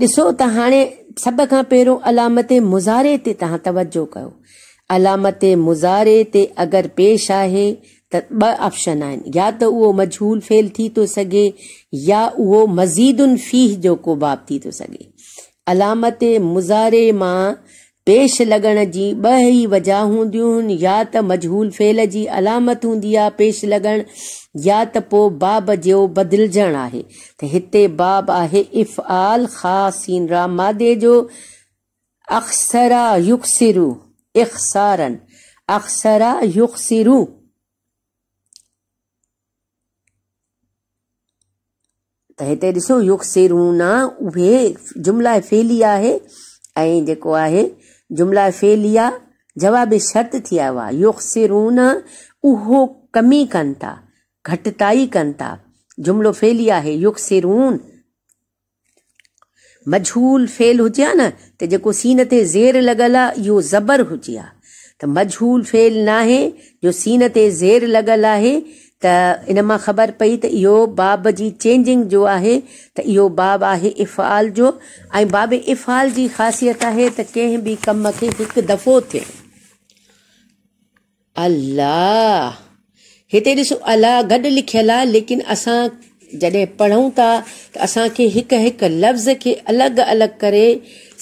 ॾिसो त हाणे सभ खां पहिरियों अलामत मुज़ारे ते तव्हां तवजो कयो अलामत मुज़ारे ते अगरि पेश आहे त ॿ ऑप्शन आहिनि या त उहो मजहूल फेल थी थो सघे या उहो मज़ीदुनि फीह जो को बाब थी थो सघे अलामत मुज़ारे मां पेश लॻण जी ॿ ई वजह हूंदियूं या त मजहूल फेल जी अलामत हूंदी आहे पेश लॻण या त पोइ बाब जो बदिलजण आहे हिते बाब आहे त हिते ॾिसो उहे जुमिला फेली आहे ऐं जेको आहे जुमला फेलिया जवाब शर्त थिया हुआ युखसिरून उहो कमी कनि था घटिताई कनि था जुमिलो फेलिया आहे युखसिरून मजहूल फेल हुजे हा न त जेको सीन ते ज़ेर लगला यो ज़बर हो जिया त मजहूल फेल ना है जो सीन ते ज़ेर लगला है त इन मां ख़बर पई त इहो बाब जी चेंजिंग जो आहे त इहो बाब आहे इफ़ाल जो ऐं बाब इफ़ाल जी ख़ासियत आहे त कंहिं बि कम खे हिकु दफ़ो थिए अलाह हिते ॾिसो अलाह गॾु लिखियलु आहे लेकिन असां जॾहिं पढ़ूं था त असांखे हिकु हिकु लफ़्ज़ खे अलॻि अलॻि करे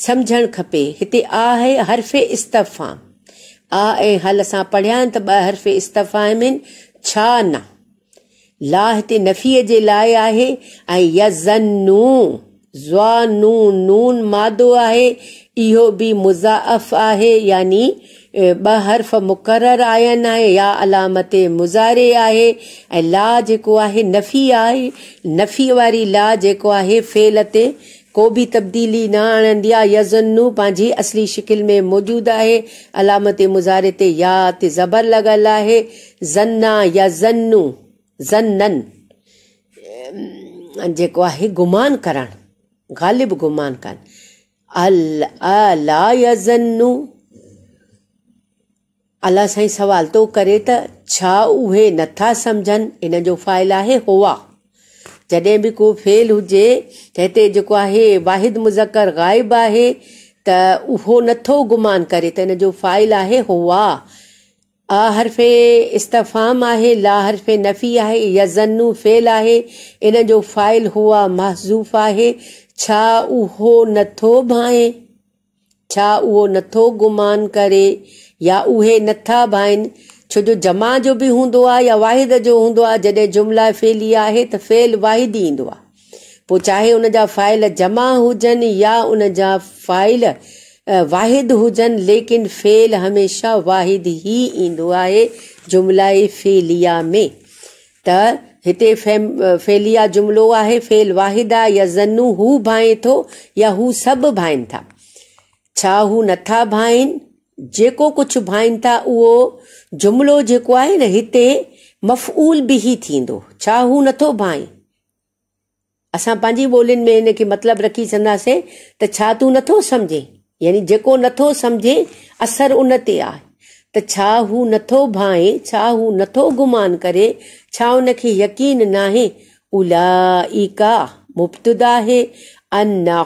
सम्झणु खपे हिते आहे हरफ़े इस्तफ़ा आ ऐं हल असां पढ़िया आहिनि त ॿ हरफ़े इस्तफ़ा आहिनि छाना लाहत नफ़ीअ जे लाइ आहे ऐं यज़नू ज़्वा नून नून मादो आहे इहो बि मुज़ाफ़ आहे यानी ॿ हर्फ़ मुक़रर आयल आहे या अलामत मुज़ारे आहे ऐं ला जेको आहे नफ़ी आहे नफ़ी वारी ला जेको आहे फेल ते को बि तब्दीली न आणंदी आहे यज़न्नू पंहिंजी असली शिकिल में मौजूदु आहे अलामत मुज़ारे ते या ते ज़बर लॻल आहे ज़न्ना या ज़न्नू ज़न्नन जेको आहे गुमान करणु ग़ालिब गुमान करणु अल अला यज़न्नू अला साईं सवाल थो तो करे त छा उहे नथा सम्झनि इन जो फ़ाइल आहे हुआ जॾहिं बि को फेल हुजे त हिते जेको आहे वाहिद मुज़कर ग़ाइब आहे त उहो नथो गुमान करे त हिन जो फ़ाइल आहे हुआ आ हरफ़े इस्तफ़ाम आहे ला हरफ़े नफ़ी आहे या ज़न्नू फेल आहे इन जो फ़ाइल हुआ महज़ूफ़ आहे छा उहो नथो भाए छा उहो नथो गुमान करे या उहे नथा भाइनि छो जो जमा जो बि हूंदो आहे या वाहिद जो हूंदो आहे जॾहिं जुमिला फेली आहे त फेल वाहिद ई ईंदो आहे पोइ चाहे उन जा फ़ाइल जमा हुजनि या उन जा फ़ाइल वाहिद हुजनि लेकिन फेल हमेशह वाहिद ई ईंदो आहे जुमिला फेलिया में त हिते फेम फेलिया जुमिलो आहे फेल वाहिद आहे या ज़नू हू भाए थो या हू सभु भाइनि था छा हू नथा भाइनि जेको कुछ भाइनि था उहो जुमिलो जेको आहे न हिते मफ़ूल बि ई थींदो छा हू नथो भाई असां पंहिंजी ॿोलियुनि में हिन खे मतिलबु रखी छॾंदासीं त छा तूं नथो सम्झे यानी जेको नथो सम्झे असर उन ते आहे त छा हू नथो भाए छा हू नथो गुमान करे छा हुन खे यकीन न आहे उला मुफ़्तदा आहे अना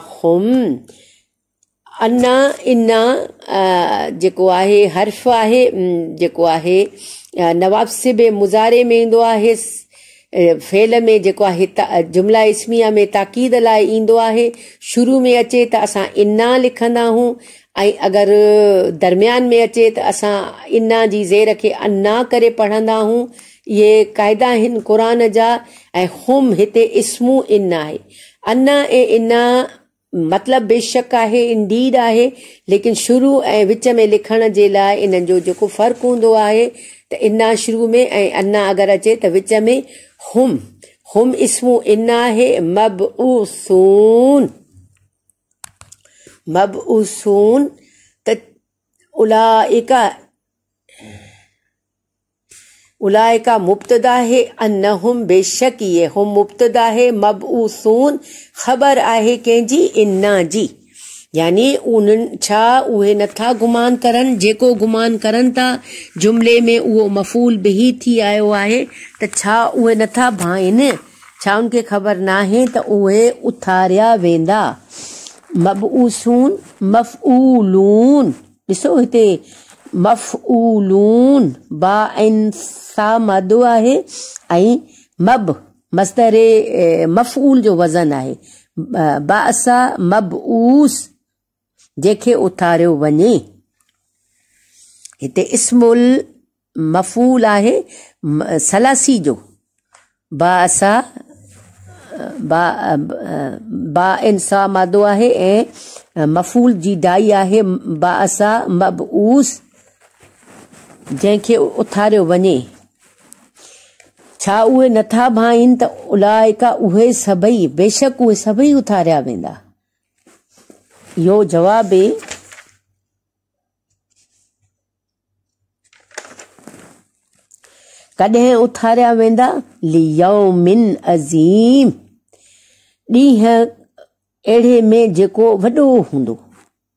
अना इना जेको आहे हर्फ़ आहे जेको आहे नवाब मुज़ारे में ईंदो आहे फेल में जेको आहे जुमिला इस्मिया में ताक़ीद लाइ ईंदो आहे शुरू में अचे त असां इना लिखंदा आहियूं ऐं अगरि दरमियान में अचे त असां इना जी ज़ेर खे अना करे पढ़ंदा आहियूं इहे क़ाइदा आहिनि क़ुर जा ऐं हुम हिते इस्मू इन आहे अना ऐं इना मतिलबु बेशक आहे इंडीड आहे लेकिन शुरू ऐं विच में लिखण जे लाइ इन्हनि जो जेको फ़र्क़ु हूंदो आहे त इना शुरू में ऐं अना अगरि अचे त विच में हुम हुम इसमू इना आहे मबऊसून मबऊसून त उलाइका उलाय का मुबतदा है अन्न हम बेशक ये हम मुबतदा है मबऊसून ख़बर आहे कंहिंजी इन्ना जी यानी उन छा उहे नथा गुमान करनि जेको गुमान करन था जुमले में उहो मफ़ूल बही थी आयो आहे त छा उहे नथा भाइन छा उनखे ख़बर न आहे त उहे उथारिया वेंदा मबऊसून मफ़ूलून ॾिसो हिते मफूलून बासा मदुआ है ऐं मब मस्तर मफ़ूल जो वज़न आहे बासा मबऊस जंहिंखे उथारियो वञे हिते इस्मुल मफ़ूल आहे सलासी जो बासा बा बा इंसा मादो आहे ऐं मफ़ूल जी डाई आहे बासा मबऊस जंहिंखे उथारियो वञे छा उहे नथा भाइनि त उलाइका उहे सभई बेशक उहे सभई उथारिया वेंदा इहो जवाबु कॾहिं उथारिया वेंदा लियाउमिन अज़ीम ॾींहं अहिड़े में जेको वॾो हूंदो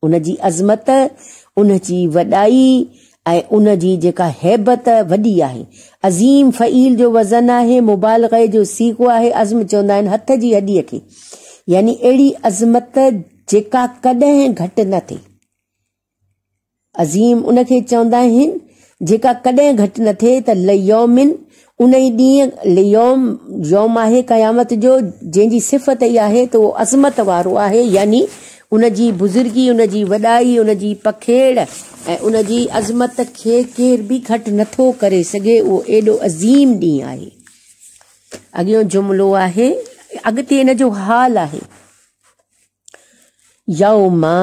उन जी अज़मत उन जी वॾाई ऐं उन जी जेका हैबत वॾी आहे अज़ीम फ़ील जो वज़न आहे मुबालगे जो सीको आहे अज़म चवंदा आहिनि हथ जी हॾीअ खे यानी अहिड़ी अज़मत जेका कॾहिं घटि न थिए अज़ीम उनखे चवंदा आहिनि जेका कॾहिं घटि न थिए त लयोमिन उन ई ॾींहुं लयोम योम आहे क़यामत जो जंहिंजी सिफ़त ई आहे त उहो अज़मत वारो आहे यानी उन जी बुज़ुर्गी उन जी वॾाई उन जी पखेड़ ऐं उन जी अज़मत खे केर बि घटि नथो करे सघे उहो एॾो अज़ीम ॾींहुं आहे अॻियो जुमिलो आहे अॻिते इन जो हाल आहे यौमा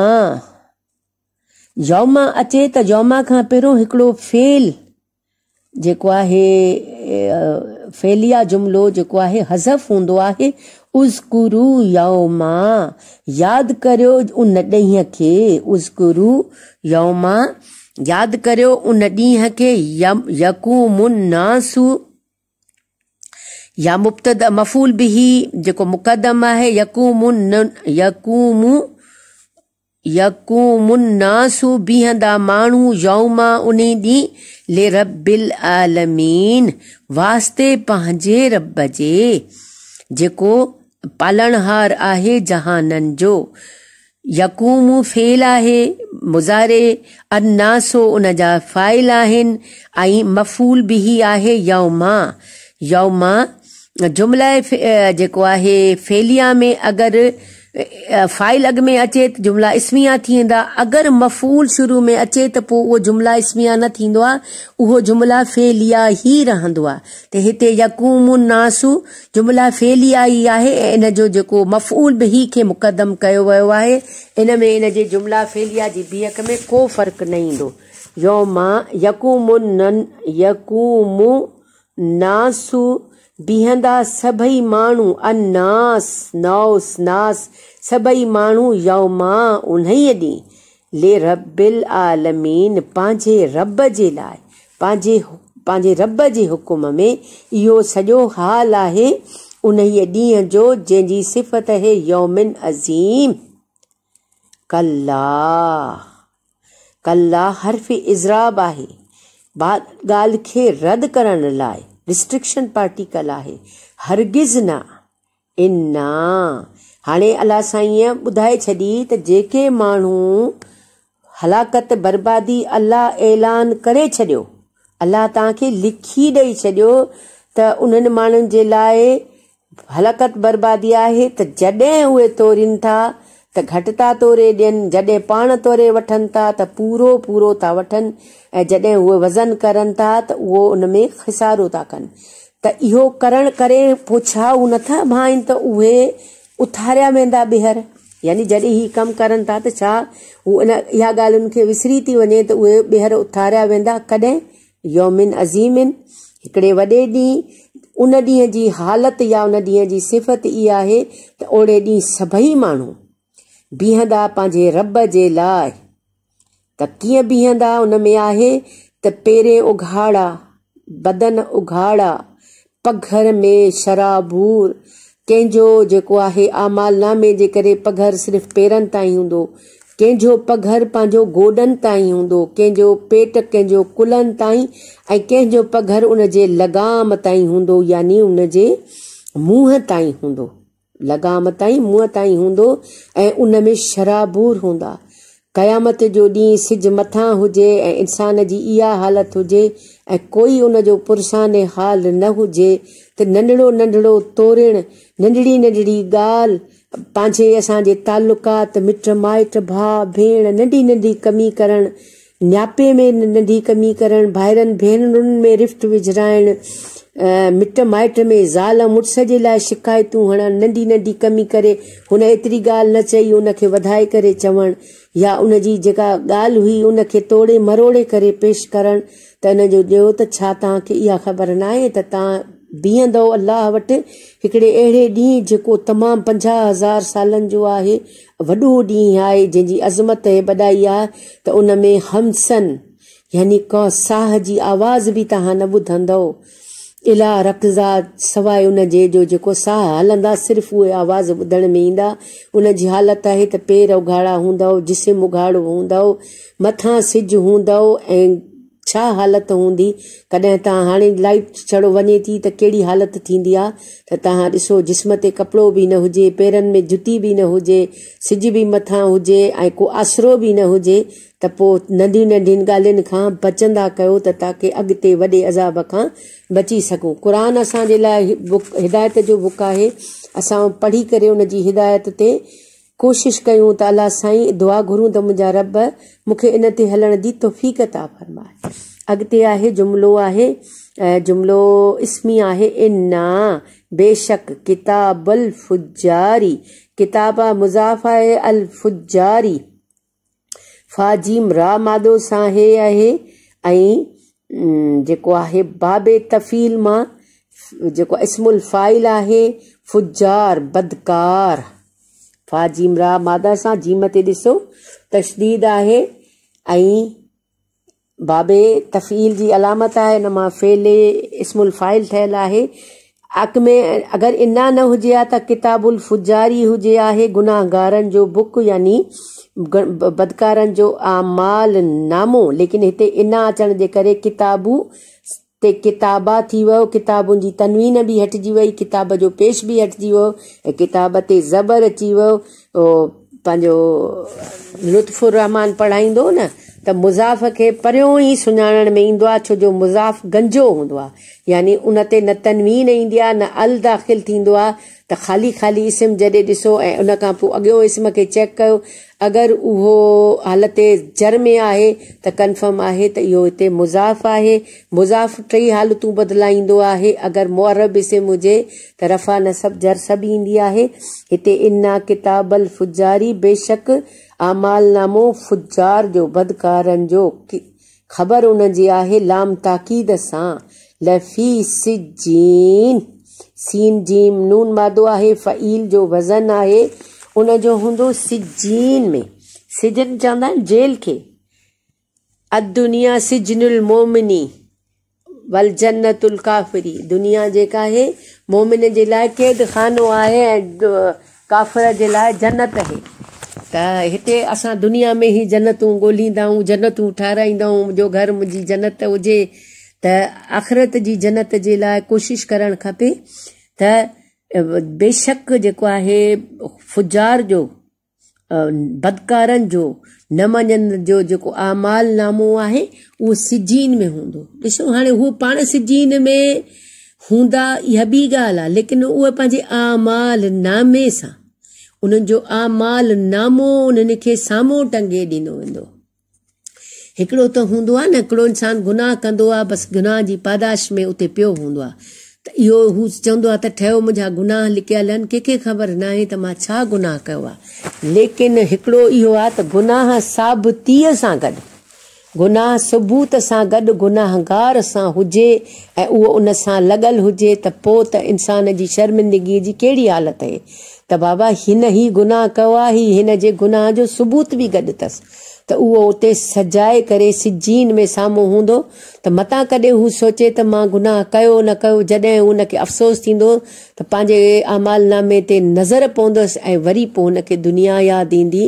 यौमा अचे त यौमा खां पहिरियों हिकिड़ो फेल जेको आहे फेलिया जुमिलो जेको आहे हज़फ हूंदो आहे उसकुरु यौमा याद करियो उन ॾींहं खे उसकुरु यौमा याद करियो उन ॾींहं खे यकूमुन नासु या मुब्तद मफ़ूल बिही जेको मुक़दम आहे यकूमुन यकूमु यकूमुन नासु बीहंदा माण्हू यौमा उन ॾींहुं ले रबिल आलमीन वास्ते पंहिंजे रब जे जेको पालनहार आहे जहानन जो यकूम फेल आहे मुज़ारे अन्नासो उन जा फ़ाइल आहिनि ऐं मफ़ूल बिही आहे यौमा यौमा जुमिला जेको आहे फेलिया में अगरि फ़ाइल अॻु में अचे तो जुमला इस्मिया थी वेंदा मफ़ूल शुरू में अचे तो पोइ उहो जुमिला इस्मिया न थींदो उहो जुमिला फेलिया ही रहंदो आहे त यकूम नासू जुमिला फेलिया ही आहे इन जो जेको मफ़ूल बि ही खे मुक़दम किया वियो आहे इन में इन जे फेलिया जी बीहक में को फर्क नहीं ईंदो यकूम यकूम नासू बीहंदा सभई माण्हू अनास नौस नास सभई माण्हू यौमा उन्हीअ ॾींहुं ले रबिल आलमीन पंहिंजे रब जे लाइ पंहिंजे पंहिंजे रब जे हुकुम में इहो सॼो हाल आहे उन्हीअ ॾींहं जो जंहिंजी सिफ़त आहे यौमिन अज़ीम कला कला हर्फ़ इज़राब आहे ॻाल्हि खे रद्द करण लाइ रिस्ट्रिक्शन पार्टिकल आहे हरगिज़ न इन न हाणे अलाह साईं ॿुधाए छॾी त जेके माण्हू हलाकत बर्बादी अलाह ऐलान करे छॾियो अलाह तव्हांखे लिखी ॾेई छॾियो त उन्हनि माण्हुनि जे लाइ हलकत बर्बादी आहे त जॾहिं उहे तोरिन था त घटि तोरे ॾियनि जॾहिं पाण तोरे वठनि था त पूरो पूरो था वठनि ऐं जॾहिं उहे वज़न करनि था त उहो उन में खिसारो था कनि त इहो करण करे पोइ छा हू नथा भाइनि त उहे उथारिया वेंदा ॿीहर यानी जॾहिं ही कमु करनि था त छा हू इन इहा ॻाल्हि हुननि खे विसरी थी वञे त उहे ॿीहर उथारिया वेंदा कॾहिं यौमिन अज़ीमिन हिकिड़े वॾे ॾींहुं उन ॾींहं जी हालति या उन ॾींहं जी सिफ़त इहा आहे त ओड़े ॾींहुं सभई माण्हू बीहंदा पंहिंजे रब जे लाइ त कीअं बीहंदा उन में आहे त पेरे उघाड़ा बदन उघाड़ा पघर में शराबूर कंहिंजो जेको आहे आमालनामे जे करे पघर सिर्फ़ु पेरनि ताईं हूंदो कंहिंजो पघर पंहिंजो गोॾनि ताईं हूंदो कंहिंजो पेट कंहिंजो कुलनि ताईं ऐं कंहिंजो पघर उन जे लगाम ताईं हूंदो यानी उन जे मुंहं ताईं हूंदो लगाम ताईं मुंह ताईं हूंदो ऐं उन में शराबूर हूंदा क़यामत जो ॾींहुं सिज मथां हुजे ऐं इंसान जी इहा हालति हुजे ऐं कोई उन जो पुरसान हाल न हुजे त नंढड़ो नंढड़ो तोरण नंढड़ी नंढड़ी ॻाल्हि पंहिंजे असांजे तालुकात मिट माइट भाउ भेण नंढी नंढी कमी करणु न्यापे में नंढी कमी करणु भाइरनि भेनरुनि में रिफ्ट विझराइणु मिट माइट में ज़ाल मुड़ुस जे लाइ शिकायतूं हणणु नंढी नंढी कमी करे हुन एतिरी ॻाल्हि न चई उनखे वधाए करे चवणु या उन जी जेका ॻाल्हि हुई उन खे तोड़े मरोड़े करे पेश करणु त हिन जो ॾियो त छा तव्हांखे इहा ख़बर न आहे त तव्हां बीहंदव अलाह वटि हिकिड़े अहिड़े ॾींहुं जेको तमामु पंजाह हज़ार सालनि जो आहे वॾो ॾींहुं आहे जंहिंजी अज़मत ऐं वॾाई आहे त उन में हमसन यानी का साह जी आवाज़ बि तव्हां न ॿुधंदव इलाह रखंदा सवाइ उन जे जो जेको साह हलंदा सिर्फ़ु उहे आवाज़ ॿुधण में ईंदा उन जी हालति आहे त पेर उघाड़ा हूंदव जिस्म उघाड़ो हूंदव मथां सिॼ हूंदव ऐं छा हालति हूंदी कॾहिं तव्हां हाणे लाइट छॾो वञे थी त कहिड़ी हालति थींदी आहे त तव्हां ॾिसो जिस्म ते कपिड़ो बि न हुजे पेरनि में जुती बि न हुजे सिज बि मथां हुजे ऐं को आसिरो बि न हुजे त पोइ नंढियूं नंढियुनि ॻाल्हियुनि खां बचंदा कयो त ताकी अॻिते वॾे अज़ाब खां बची सघूं क़ुर असांजे लाइ बुक हिदायत जो बुक आहे असां पढ़ी करे उन जी हिदायत ते कोशिश कयूं त अला साईं दुआ घुरूं त मुंहिंजा रब मूंखे इन ते हलण जी तौफ़ीक़ ता फरमाए अॻिते आहे जुमिलो आहे जुमिलो इस्मी आहे इना बेशक किताबल फुजारी किताबा मुज़ाफ़ आहे अल फुजारी फाजीम रा मादो सां हे आहे ऐं जेको आहे बाबे तफ़ील मां जेको इस्मुल फ़ाइल आहे फुजार बदकार फाजीम रा मादा सां जीम ते ॾिसो तशदीद आहे ऐं बाबे तफ़ील जी अलामत आहे हिन मां फेले इस्मुल फ़ाइल ठहियलु आहे अक में अगर इना न हुजे हा त किताबुल फुजारी हुजे आहे गुनाहगारनि जो बुक यानी बदकारनि जो आमाल नामो लेकिन हिते इना अचण जे करे किताबू ते किताबा थी वियो किताबुनि जी तनवीन बि हटिजी वई किताब जो पेश बि हटिजी वियो ऐं किताब ते ज़बर अची वियो पंहिंजो लुत्फ़ुर रहमान पढ़ाईंदो न त मुज़ाफ़ खे परियों ई सुञाणण में ईंदो आहे छो जो मुज़ाफ़ गंजो हूंदो आहे यानी उन ते न तनवीन ईंदी आहे न अल दाख़िल थींदो आहे त ख़ाली ख़ाली इस्म जॾहिं ॾिसो ऐं उन खां पोइ अॻियो इस्म खे चेक कयो अगरि उहो हालत जर में आहे त कंफर्म आहे त इहो हिते मुज़ाफ़ आहे मुज़ाफ़ टई हालतूं बदिलाईंदो आहे अगरि मुहरब इस्म हुजे त रफ़ा नसब जर सभु ईंदी आहे हिते इना किताबल फुजारी बेशक आमालनामो फुजार जो बदकारन जो ख़बर उन जी आहे लाम ताक़ीद सां लफ़ी सिजीन सीन जीम नून मादो आहे फईल जो वज़न आहे उन जो हूंदो सिजीन में सिजन चवंदा आहिनि जेल खे अदुनिया सिजनुल मोमिनी वल जन्नत काफ़िरी दुनिया जेका आहे मोमिन जे लाइ कैद खानो आहे ऐं काफ़िर जे लाइ जन्नत आहे त हिते असां दुनिया में ई जनतूं ॻोल्हींदा आहियूं जनतूं आहियूं मुंहिंजो घर मुंहिंजी जनत हुजे त आख़िरत जी जनत जे लाइ कोशिशि करणु खपे त बेशक जेको आहे फुजार जो बदकारनि जो न मञनि जो जेको आमाल नामो आहे उहो सिजीन में हूंदो ॾिसो हाणे हू पाण सिजीन में हूंदा इहा ॿी ॻाल्हि आहे लेकिन उहे पंहिंजे आमाल नामे सां उन्हनि जो आमाल नामो उन्हनि खे साम्हूं टंगे ॾिनो वेंदो हिकिड़ो त हूंदो आहे न हिकिड़ो इंसानु गुनाह कंदो आहे बसि गुनाह जी पादाश में उते पियो हूंदो आहे त इहो हू चवंदो आहे त ठहियो मुंहिंजा गुनाह लिकियल आहिनि कंहिंखे ख़बर न आहे त मां छा गुनाह कयो आहे लेकिन हिकिड़ो इहो आहे त गुनाह साबितीअ सां गॾु गुनाह सबूत सां गॾु गुनाहगार सां हुजे ऐं उहो उन सां लॻल हुजे त पोइ त इंसान जी शर्मिंदगीअ जी कहिड़ी हालति आहे त बाबा हिन ई गुनाह कयो आहे हीउ हिन जे गुनाह जो सबूत बि गॾु अथसि त उहो उते सजाए करे सिजीन में साम्हूं हूंदो त मता कॾहिं हू सोचे त मां गुनाह कयो न कयो जॾहिं हुन खे अफ़सोस थींदो त पंहिंजे अमालनामे ते नज़र पवंदसि ऐं वरी पोइ हुन खे दुनिया यादि ईंदी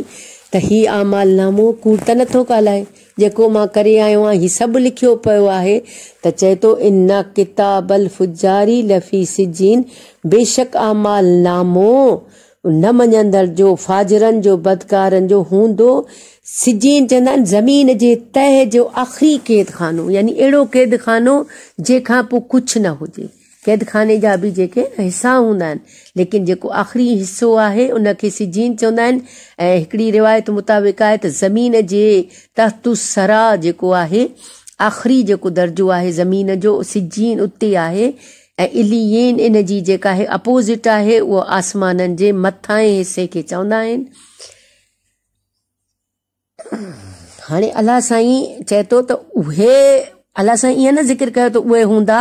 त हीउ अमालनामो कूड़ त नथो ॻाल्हाए जेको मां करे आयो आहियां हीउ सभु लिखियो पियो आहे त चए थो तो, इना किताबल फुजारी लफ़ी सिजीन बेशक आमाल नामो न मञंदड़ जो फाजरनि जो बदकारनि जो हूंदो सिजीन चवंदा आहिनि ज़मीन जे तह जो आख़िरी क़ैद ख़ानो यानी अहिड़ो क़ैद ख़ानो जंहिंखां पोइ कुझु न हुजे कैदखाने खाने जा बि जेके हिसा हूंदा लेकिन जो आख़िरी हिस्सो है उनके सिजीन चवंदा आहिनि रिवायत मुताबिक़ आहे त ज़मीन जे तहतु सरा जो है आख़िरी जो दर्जो है ज़मीन जो सिजीन उते है इलियन इन जी जेका अपोज़िट है उहो आसमान के मथां हिस्से के चवंदा हाँ अल्लाह अलाह चे तो थो त उहे अलाह साईं ज़िक्र कयो त उहे हूंदा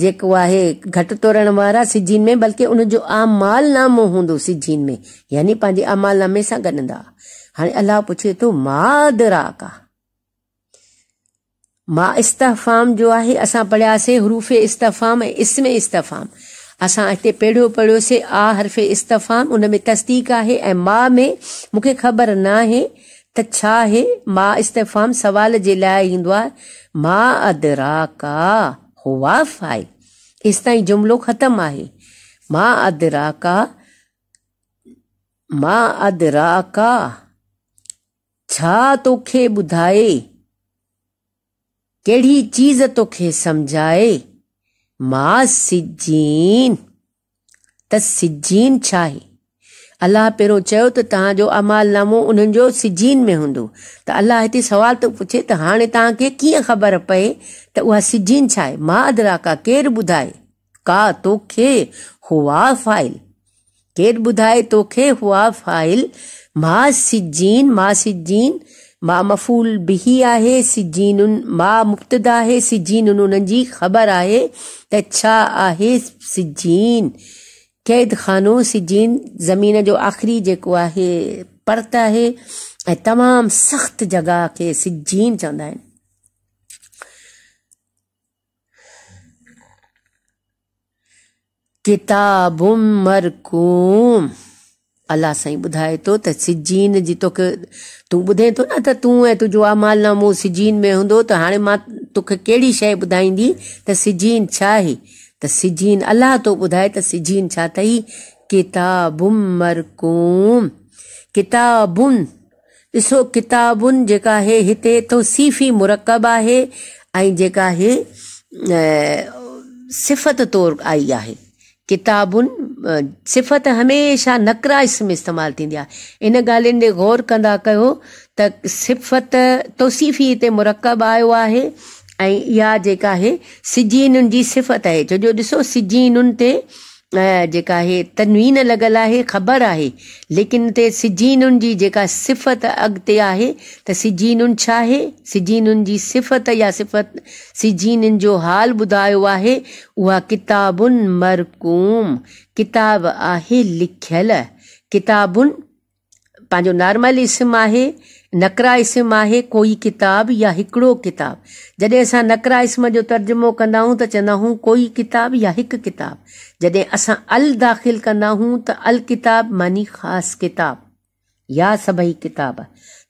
जेको आहे घटि तोरण वारा सिजीन में बल्कि उनजो आमाल नामो हूंदो सिजीन में यानी पंहिंजे आमाल नामे सां ॻंढंदा हाणे अलाह पुछे थो मादरा का मा इस्तफ़ाम जो आहे असां पढ़ियासीं हरूफ़ इस्तफ़ाम ऐं इसम इस्तफ़ाम असां हिते पहिरियों पढ़ियोसीं आ हरफ़ इस्तफ़ाम उन में तस्दीक आहे ऐं मां में मूंखे ख़बर न आहे त छा आहे मां इस्तफ़ाम सवाल जे लाइ ईंदो आहे मां अदरा हुवाफ़ आहे तेसि ताईं जुमिलो ख़तमु आहे मां अदराका मां अदराका छा तोखे ॿुधाए कहिड़ी चीज़ तोखे सम्झाए मां सिजीन त सिजीन छा अलाह पहिरियों चयो त तव्हांजो अमाल नामो उन्हनि जो सिजीन में हूंदो त अलाह हिते सुवाल थो पुछे त हाणे तव्हांखे कीअं ख़बर पए त उहा सिजीन छा आहे मां अदराका केरु ॿुधाए का तोखे हुआ फाइल केरु ॿुधाए तोखे हुआ फाइल मां सिजीन मां सिजीन मां मफ़ूल बिही आहे सिजीन मां मुफ़्तद आहे सिजीन उन्हनि जी ख़बर आहे त छा आहे सिजीन कैद खानो सी ज़मीन जो आख़िरी जेको आहे परत है ऐं सख़्त जगह खे सिजीन चवंदा आहिनि किताबुम मरकूम अलाह साईं ॿुधाए थो सिजीन जी तोखे तूं ॿुधे थो न त तूं ऐं तुंहिंजो अमालनामो सिजीन में हूंदो त हाणे मां तोखे कहिड़ी शइ सिजीन छा आहे त सिजीन अलाह तो ॿुधाए त सिजीन छा अथई किताबुम मरकूम किताबुन ॾिसो किताबुन जेका आहे हिते तो मुरकब आहे ऐं जेका आहे सिफ़त तौरु आई आहे किताबुन सिफ़त हमेशह नकरा इसम इस्तेमालु थींदी आहे इन ॻाल्हियुनि ते गौर कंदा कयो त सिफ़त तौसीफ़ी हिते मुरकब आयो आहे ऐं इहा जेका आहे सिजी जी सिफ़त आहे छो जो ॾिसो सिजी इन्हनि ते जेका आहे तनवीन लॻल आहे ख़बर आहे लेकिन हिते सिजीनुनि जी जेका सिफ़त अॻिते आहे त सिजीनुनि छा आहे सिजीनुनि जी सिफ़त या सिफ़त सिजीननि जो हाल ॿुधायो आहे उहा किताबुनि मरकूम किताब आहे लिखियल किताबुनि पंहिंजो नॉर्मल इस्म आहे नकराइस्म कोई किताब या हिकिड़ो किताब जॾहिं असां नकराइस्म जो तर्जुमो कंदा आहियूं त चवंदा आहियूं कोई किताब या हिकु किताब जॾहिं असां अल दाख़िल कंदा आहियूं त अल किताब मानी ख़ासि किताब या सभई किताब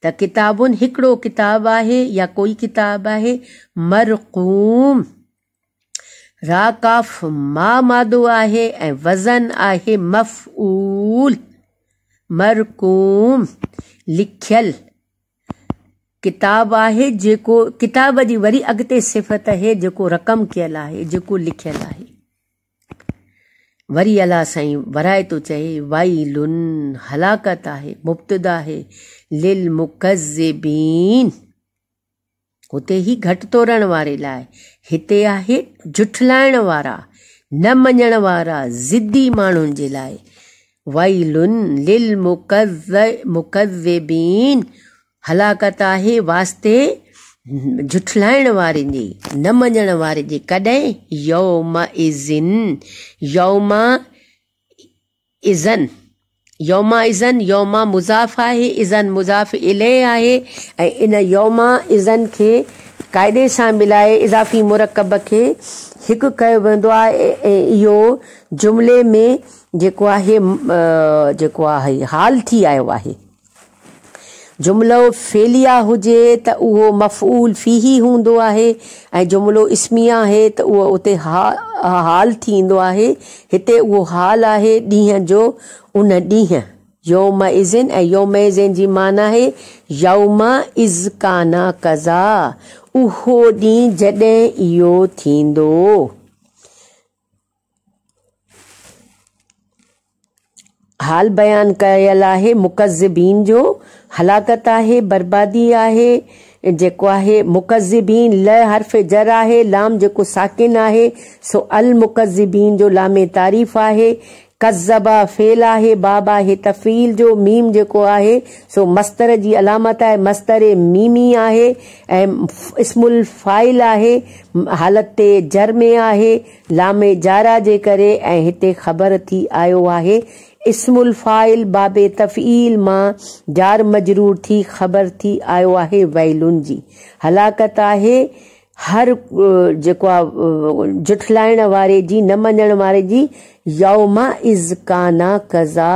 त किताबुनि हिकिड़ो किताब आहे या कोई किताब आहे मरकूम राकाफ मा मादो आहे ऐं वज़न आहे मफ़ूल मरकूम लिखियल किताब आहे जेको किताब जी वरी अॻिते सिफ़त आहे जेको रक़म कयल आहे जेको लिखियल आहे वरी अला साईं वराए थो चए वाई लुन हलाकत आहे आहे लिल वाइज़न हुते ई घटि तोरण वारे लाइ हिते आहे जुठलाइण वारा न मञण वारा ज़िदी माण्हुनि जे लाइ वाई लुन लिल मुकज़ हलाकत आहे वास्ते झुठलाइण वारे जी न मञण वारे जी कॾहिं यौम इज़िन यौम इज़न यौमा इज़न यौमा मुज़ाफ़ आहे इज़न मुज़ाफ़ इले आहे ऐं इन यौमा इज़न खे क़ाइदे सां मिलाए इज़ाफ़ी मुरकब खे हिकु कयो वेंदो आहे ऐं इहो जुमिले में जेको आहे जेको आहे हाल थी आयो आहे जुमिलो फेलिया हुजे त उहो मफ़ूल फ़ीही हूंदो आहे ऐं जुमिलो इस्मिया आहे त उहो उते हा हाल थींदो आहे हिते उहो हाल आहे ॾींहं जो उन ॾींहुं योम इज़िन ऐं योम इज़िन जी माना आहे यौम इज़ काना कज़ा उहो ॾींहुं जॾहिं इहो थींदो हाल बयानु कयल आहे मुकज़बीन जो हलाकत आहे बर्बादी आहे जेको आहे मुकज़िबीन ल हर्फ़ जर आहे लाम जेको साकिन आहे सो अल मुकज़िबीन जो लामे तारीफ़ आहे कज़बा फेल आहे बाब आहे तफ़ील जो मीम जेको आहे सो मस्तर जी अलामत आहे मस्तर मीमी आहे ऐं इस्मुल फाइल आहे हालत जर में आहे लामे जारा जे करे ऐं हिते ख़बर थी आयो आहे इसमुल फाइल बाब तफ़ील मां जार मजरूर थी ख़बर थी आयो आहे वैलुन जी हलाकत आहे हर जेको आहे जुठलाइण वारे जी न मञण वारे जी यौमा इज़ काना कज़ा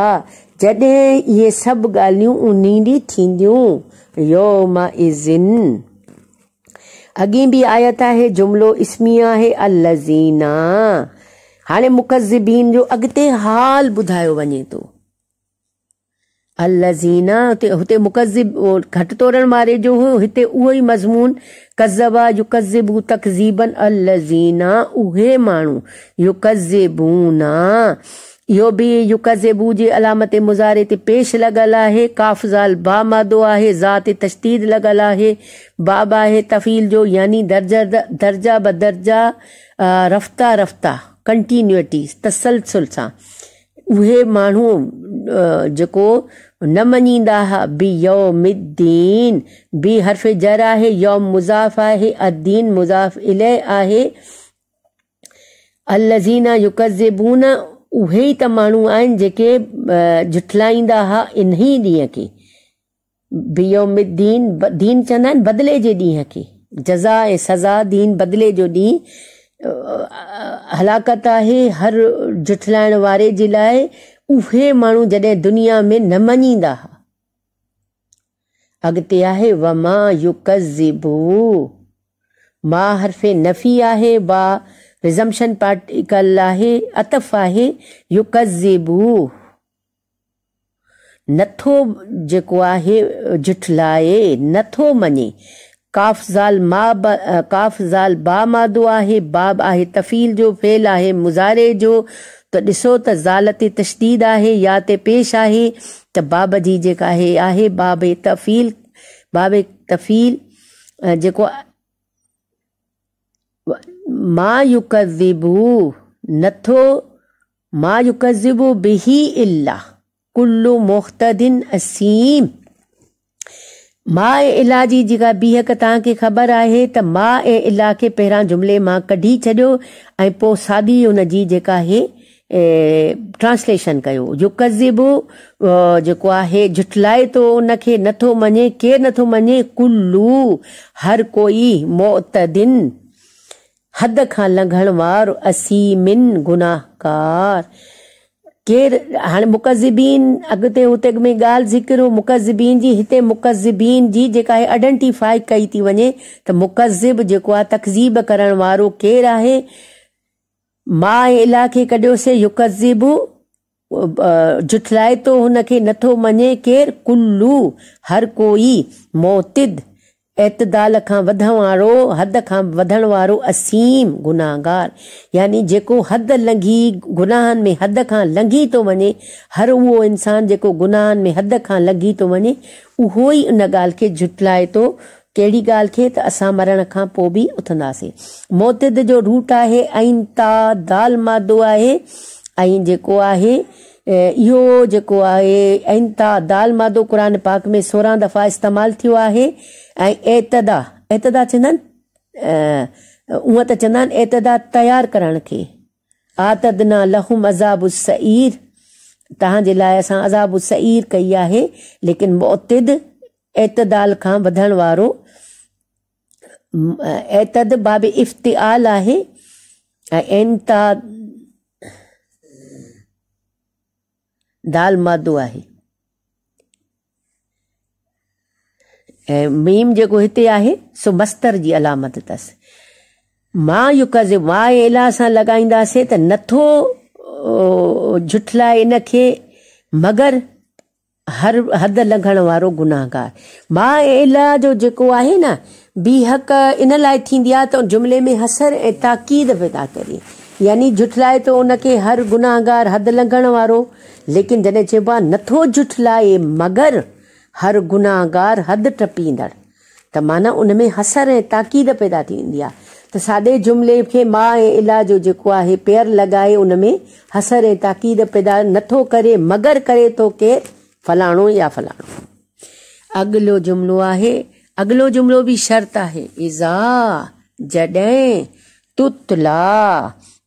जॾहिं इहे सभु ॻाल्हियूं उन ॾींहुं थींदियूं यौमा इज़िन अॻे बि आयत आहे जुमिलो इस्मी आहे अलज़ीना हाणे मुकज़िबीन जो अॻिते हाल ॿुधायो वञे थो अलज़ीना हुते हुते मुकज़िब घटि तोरण वारे जो हुयो हिते उहो ई मज़मून कज़बा युकज़िबू तकज़ीबन अलज़ीना उहे माण्हू युकज़िबूना इहो बि युकज़ेबू जी अलामत मुज़ारे ते पेश लॻल आहे काफ़ज़ाल बा मादो आहे ज़ात तशदीद लॻल आहे बाब आहे तफ़ील जो यानी दर्जा दर्जा ब दर्जा रफ़्ता रफ़्ता कंटिन्यूटी तसलसुल सां उहे माण्हू जेको न मञींदा हुआ बि यौ बि हर्फ़ जर आहे यौ मुज़ाफ़ आहे अदीन मुज़ाफ़ इलह आहे अलज़ीना युकज़िबून उहे ई त माण्हू आहिनि जेके जुठलाईंदा हुआ इन्ही ॾींहं खे बि यौ दीन चवंदा आहिनि बदिले जे ॾींहं खे जज़ा ऐं सज़ा दीन बदिले जो ॾींहुं हलाकत आहे हर जुठलाइण वारे जे लाइ उहे माण्हू जॾहिं दुनिया में न मञींदा अॻिते मां हरफ़े नफ़ी आहे नथो जेको आहे जुठलाए नथो मञे काफ़ ज़ाल मा काफ़ ज़ाल बा मादो आहे बाब आहे तफ़ील जो फेल आहे मुज़ारे जो तो त ॾिसो त ज़ाल ते तशदीद आहे या ते पेश आहे त बाब जी जेका हे आहे बाब तफ़ील बाब तफ़ील जेको मा युकज़िबू नथो मा युकज़िबू बिही इला कुल्लू मुख़्तदिन असीम मां ए इला जी जेका बीह तव्हांखे ख़बर आहे त मां ऐं इला खे पहिरां जुमिले मां कढी छॾियो ऐं पोइ साॻी हुन जी जेका आहे ट्रांसलेशन कयो जो कज़िबो जेको आहे झुठलाए थो तो उनखे नथो मञे केरु नथो मञे कुल्लू हर कोई मोतदिन हद खां लंघण वारो असीमिन गुनाहगार केर हाणे मुक़ज़िबीन अॻिते हुते में ॻाल्हि ज़िक्र हो मुक़ज़िबीन जी हिते मुक़ज़िबीन जी जेका आहे आइडेंटिफाई कई थी वञे त मुक़ज़िब जेको आहे तकज़ीब करण वारो केरु आहे मां इलाह कढियोसीं युकज़िब जुठलाए थो हुनखे नथो मञे केरु कुल्लू हर कोई मोतिद एतदाल खां वधण वारो हद खां वधण वारो असीम गुनाहगार यानी जेको हद लंघी गुनाहनि में हद खां लंघी थो तो वञे हर उहो इंसान जेको गुनाहनि में हद खां लंघी थो तो वञे उहो ई उन ॻाल्हि खे झुटलाए थो तो, कहिड़ी ॻाल्हि खे त असां मरण खां पोइ बि उथंदासीं मोतिद जो रूट आहे ऐं ता दाल मादो आहे ऐं जेको आहे इहो जेको आहे ऐंता दाल मादो क़ुर पाक में सोरहं दफ़ा इस्तेमालु थियो आहे ऐं एतदा एतदा चवंदा आहिनि उअं त चवंदा आहिनि एतदा तयारु करण खे आतदना लहुम अज़ाब सईर तव्हांजे लाइ असां अज़ाब सईर कई आहे लेकिन मोतिद एतदाल खां वधण वारो एतद बाब इफ़्तिआल आहे ऐं एंता दाल मादो आहे ऐं मीम जेको हिते आहे सो जी अलामत अथसि मां कज़ एला सां लॻाईंदासीं त नथो झुठलाए इन खे मगर हर हद लघण वारो गुनाहगार मां एला जो जेको आहे न बीहक इन लाइ थींदी आहे त जुमिले में हसर ऐं ताक़ीद था करे यानी झुठलाए थो उनखे हर गुनाहगार हद लघण वारो लेकिन जॾहिं चइबो आहे नथो झुठलाए मगर हर गुनाहगार हद टपींदड़ त माना उन में हसर ऐं ताक़ीद पैदा थींदी आहे त सादे जुमिले खे मां ऐं इला जो जेको आहे पेर लॻाए उन में हसर ऐं ताक़ीद पैदा नथो करे मगर करे थो तो केरु फलाणो या फलाणो अॻिलो जुमिलो आहे अॻिलो जुमिलो बि शर्त आहे इज़ा जॾहिं तुतला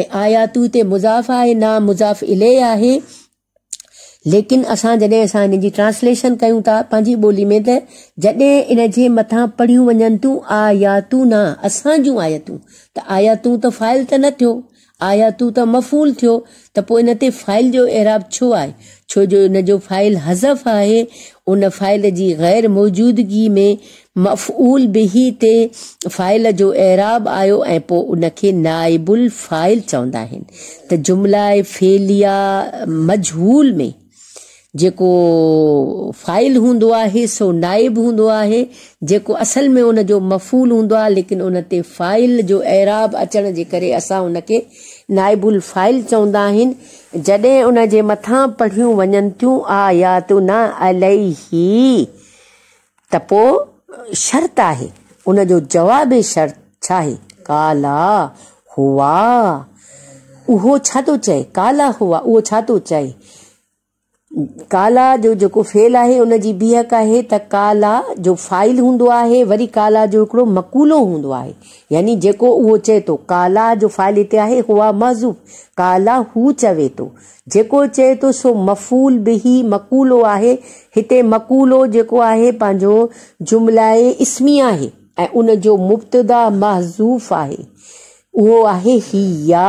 आया तू ते मुज़ाफ़ आहे ना मुज़ाफ़ इले आहे लेकिन असां जॾहिं असां हिन जी ट्रांसलेशन कयूं था पंहिंजी ॿोली में त जॾहिं इन जे मथां पढ़ियूं वञनि थियूं आयातूं न असां जूं आयतूं त आया आयातूं त फ़ाइल त न थियो आया तू त तो मफ़ूल थियो त पोइ इन ते फ़ाइल जो एराब छो आहे छो जो इन जो फ़ाइल हज़फ़ आहे उन फ़ाइल जी ग़ैर मौजूदगी में मफ़ूल बिही ते फ़ाइल जो एराब आयो ऐं पोइ उनखे नाइबुल फ़ाइल चवंदा आहिनि त जुमिला फेलिया मजहूल में जेको फ़ाइल हूंदो आहे सो नाइब हूंदो आहे जेको असल में उन जो मफ़ूल हूंदो आहे लेकिन उन ते फ़ाइल जो एराब अचण जे करे असां उनखे नाइबुल फाइल चवंदा आहिनि जॾहिं उन जे मथां पढ़ियूं वञनि थियूं आयात न अलही त पोइ शर्त आहे उन जो जवाब शर्त छा आहे काला हुआ उहो छा थो तो चए काला हुआ उहो छा थो तो चए काला जो जेको फेल आहे उन जी बीहक आहे त काला जो फाइल हूंदो आहे वरी काला जो हिकिड़ो मकूलो हूंदो आहे यानी जेको उहो चए थो काला जो फाइल हिते आहे हुआ महज़ूब काला हू चवे थो जेको चए थो सो मफ़ूल बिही मकूलो आहे हिते मकूलो जेको आहे पंहिंजो जुमलाए इस्मी आहे ऐं उन जो मुब्तदा महज़ूफ़ आहे उहो आहे हिया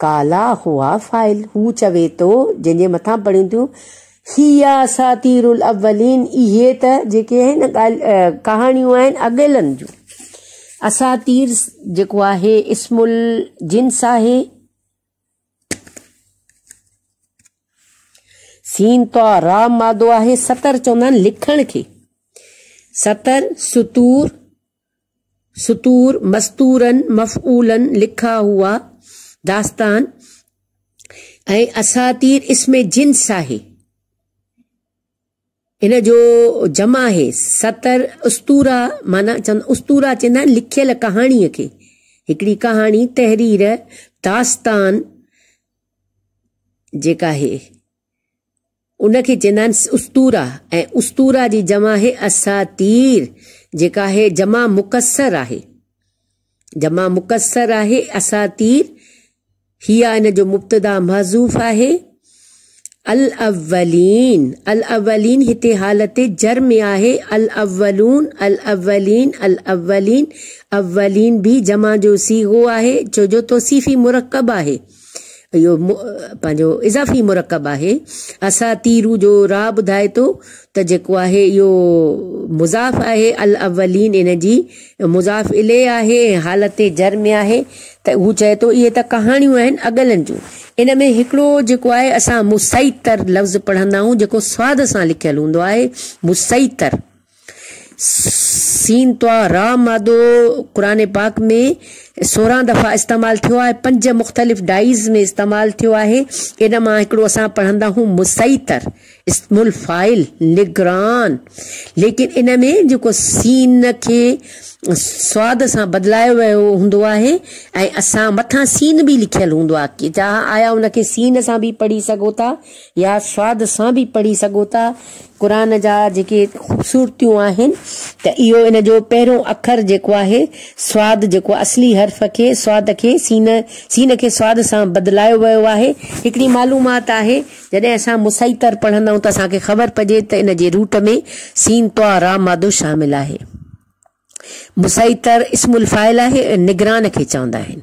काला हुआ फाइल हू चवे थो तो, जंहिंजे मथां पढ़ियूं थियूं हीया सातीरुल अव्वलीन इहे त जेके आहिनि कहाणियूं आहिनि अॻेलनि जूं असातीर जेको आहे इस्मुल जिन्स आहे सीन तो राम मादो आहे सतर चवंदा लिखण के सतर सुतूर सुतूर मस्तूरन मफ़ूलन लिखा हुआ दास्तान ऐं असातीर इसमें जिन्स है इन जो जमा है सतर उस्तूरा माना चंद उस्तूरा चवंदा लिखल कहानी कहाणीअ खे हिकिड़ी तहरीर दास्तान जेका आहे उनखे चवंदा आहिनि उस्तूरा ऐं उस्तूरा जी जमा आहे असातीर जेका आहे जमा मुकसर है जमा मुकसर आहे असातीर हिया इन जो मुब्तदा महज़ूफ़ है अल अवलीन अल अवलीन हिते हालत जर में आहे अल अवलून अल अवलीन अल अवलीन अवलीन बि जमा जो सीगो आहे छो जो तोसीफ़ी मुरकब आहे इहो पंहिंजो इज़ाफ़ी मुरकब है आहे तीरू जो राह ॿुधाए थो त जेको आहे मुज़ाफ़ आहे अल अवलीन इन मुज़ाफ़ इले है हालत जर में आहे त हू चए थो इहे त कहाणियूं आहिनि अॻलनि जूं इन में हिकिड़ो जेको आहे मुसैतर लफ़्ज़ पढ़ंदा जो स्वाद से लिखल हों हूंदो आहे मुसैतर सीन तो राम मादो कुरान पाक में सोरह दफ़ा इस्तेमाल थो है पंज मुख़्तलिफ़ डाइज़ में इस्तेमाल थो है इन मां पढ़ा हूँ पढ़ंदा हूं मुसैतर इस्मुल निगरान लेकिन इन में जेको सीन के स्वाद से बदिलायो वियो हूंदो आहे ऐं सीन भी लिखल हूंदो आया हुनखे सीन से भी पढ़ी सघो या स्वाद से भी पढ़ी सघो क़ुर जा जेके ख़ूबसूरतियूं इन जो पहिरियों अखर जो है स्वाद जेको असली हर्फ़ के स्वाद के सीन सीन के स्वाद सां बदिलायो वियो है हिकिड़ी मालूमात आहे जॾहिं असां मुसैतर पढ़ंदाऊं त असांखे ख़बर पइजे त इन रूट में सीन तौर राम मादो शामिल है मुसैतर इस्मुल फाइल आहे निगरान के चवंदा आहिनि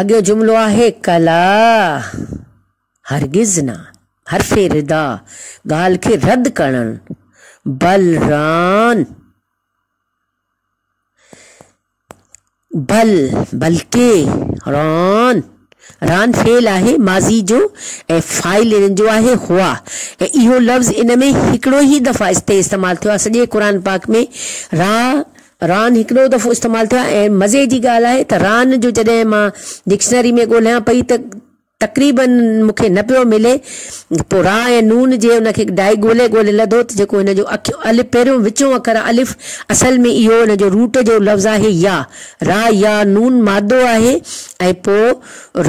अॻियो जुमिलो आहे कला हरगिज़ न हर्फे रिदा ॻाल्हि खे रद्द करणु बलरान बल बल्कि रान रान फेल आहे माज़ी जो ऐं फाइल हिननि जो आहे हुआ ऐं इहो लफ़्ज़ इन में हिकिड़ो ई दफ़ा इस्ते इस्तेमालु थियो आहे सॼे क़ुर पाक में रा रान हिकिड़ो दफ़ो इस्तेमालु थियो आहे ऐं मज़े जी ॻाल्हि आहे त रान जो जॾहिं मां डिक्शनरी में ॻोल्हियां पई त तक़रीबन मूंखे न पियो मिले पोइ तो रा ऐं नून जे हुनखे डाई ॻोल्हे ॻोल्हे लधो त जेको हिन जो अखियूं अलिफ पहिरियों विचों अखर अलिफ असल में इहो हिन जो रूट जो लफ़्ज़ आहे या रा या नून मादो आहे ऐं पोइ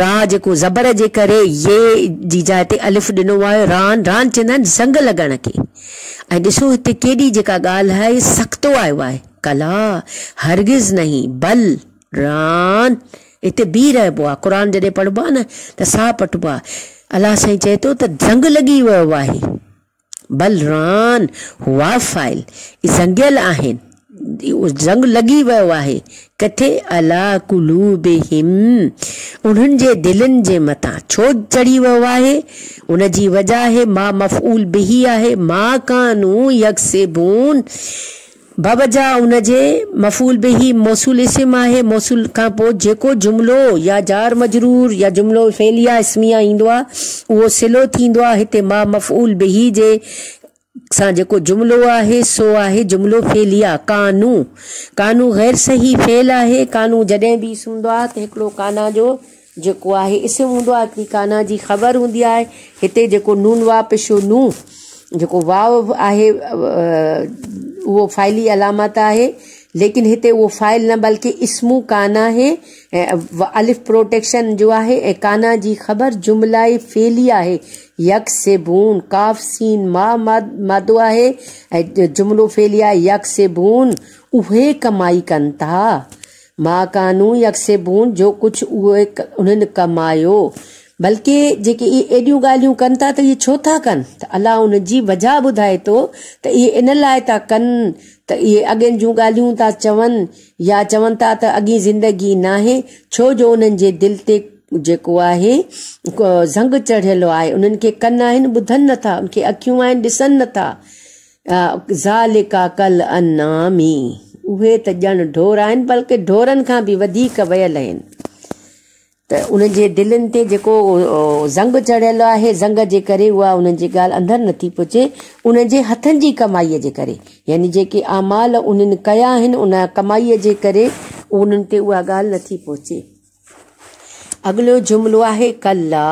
रा जेको ज़बर जे करे ये जी जाइ ते अलिफ ॾिनो आहे रान रान चवंदा आहिनि संग लॻण खे ऐं ॾिसो हिते केॾी जेका ॻाल्हि आहे सख़्तो आयो आहे कला हरगिज़ नहीं बल रान हिते बी रहो कुरान जैसे जॾहिं पढ़बो आहे न त साह पटिबो आहे अलाह साईं चए तो, जंग लगी वियो आहे बल रान हुआ फाइल ज़ंगियल आहिनि जंग लगी वियो आहे किथे अला कुलू बेहिम उन्हनि जे दिलनि जे मथां छो चढ़ी वियो आहे उन जी वजह है मां मफ़ूल बिही है मां कानू यकसेबून बाबजा उनजे मफ़ूल बि ही मौसूल इसम आहे मौसूल खां पोइ जेको जुमिलो या जार मजरूर या जुमिलो फेलिया इस्मिया ईंदो आहे उहो सिलो थींदो आहे हिते मां मफ़ूल बिही जे सां जेको जुमिलो आहे सो आहे जुमिलो फेलिया कानू कानू गैर सही फेल आहे कानू जॾहिं बि सुंदो आहे त हिकिड़ो काना जो जेको आहे इस्म हूंदो आहे हिकिड़ी काना जी ख़बर हूंदी आहे हिते जेको नून वापिशो नू जेको वाव आहे उहो फ़ाइली अलामत आहे लेकिन हिते उहो फ़ाइल न बल्कि इस्मू कान आहे ऐं अलिफ प्रोटेक्शन जो आहे ऐं काना जी ख़बर जुमलाई फेली आहे यक से बून काफ़ सीन मा मादो आहे ऐं जुमिलो फेली आहे यक से बून उहे कमाई कनि था मा कानू यक से बून जो कुझु उहे उन्हनि कमायो बल्कि जेके ये एॾियूं ॻाल्हियूं कनि था त इहे छो था कनि त अलाह हुन जी वजह ॿुधाए थो त इहे इन लाइ था कनि त इहे अॻियनि जूं ॻाल्हियूं था चवनि या चवनि था त अॻी ज़िंदगी नाहे छो जो उन्हनि जे दिलि ते जेको आहे ज़ंग चढ़ियलु आहे उन्हनि खे कन आहिनि ॿुधनि नथा उनखे अखियूं आहिनि ॾिसनि नथा का कल अनामी उहे त ॼण ढोर आहिनि बल्कि ढोरनि खां बि वधीक वियल आहिनि उन दिल जे दिलनि ते जेको ज़ंग चढ़ियल आहे ज़ंग जे करे उहा उन्हनि जी ॻाल्हि नथी उन जे हथनि जी कमाईअ जे करे यानी जेके अमाल उन्हनि कया आहिनि उन कमाईअ जे करे उन्हनि ते उहा ॻाल्हि नथी पहुचे अॻिलो जुमिलो आहे कला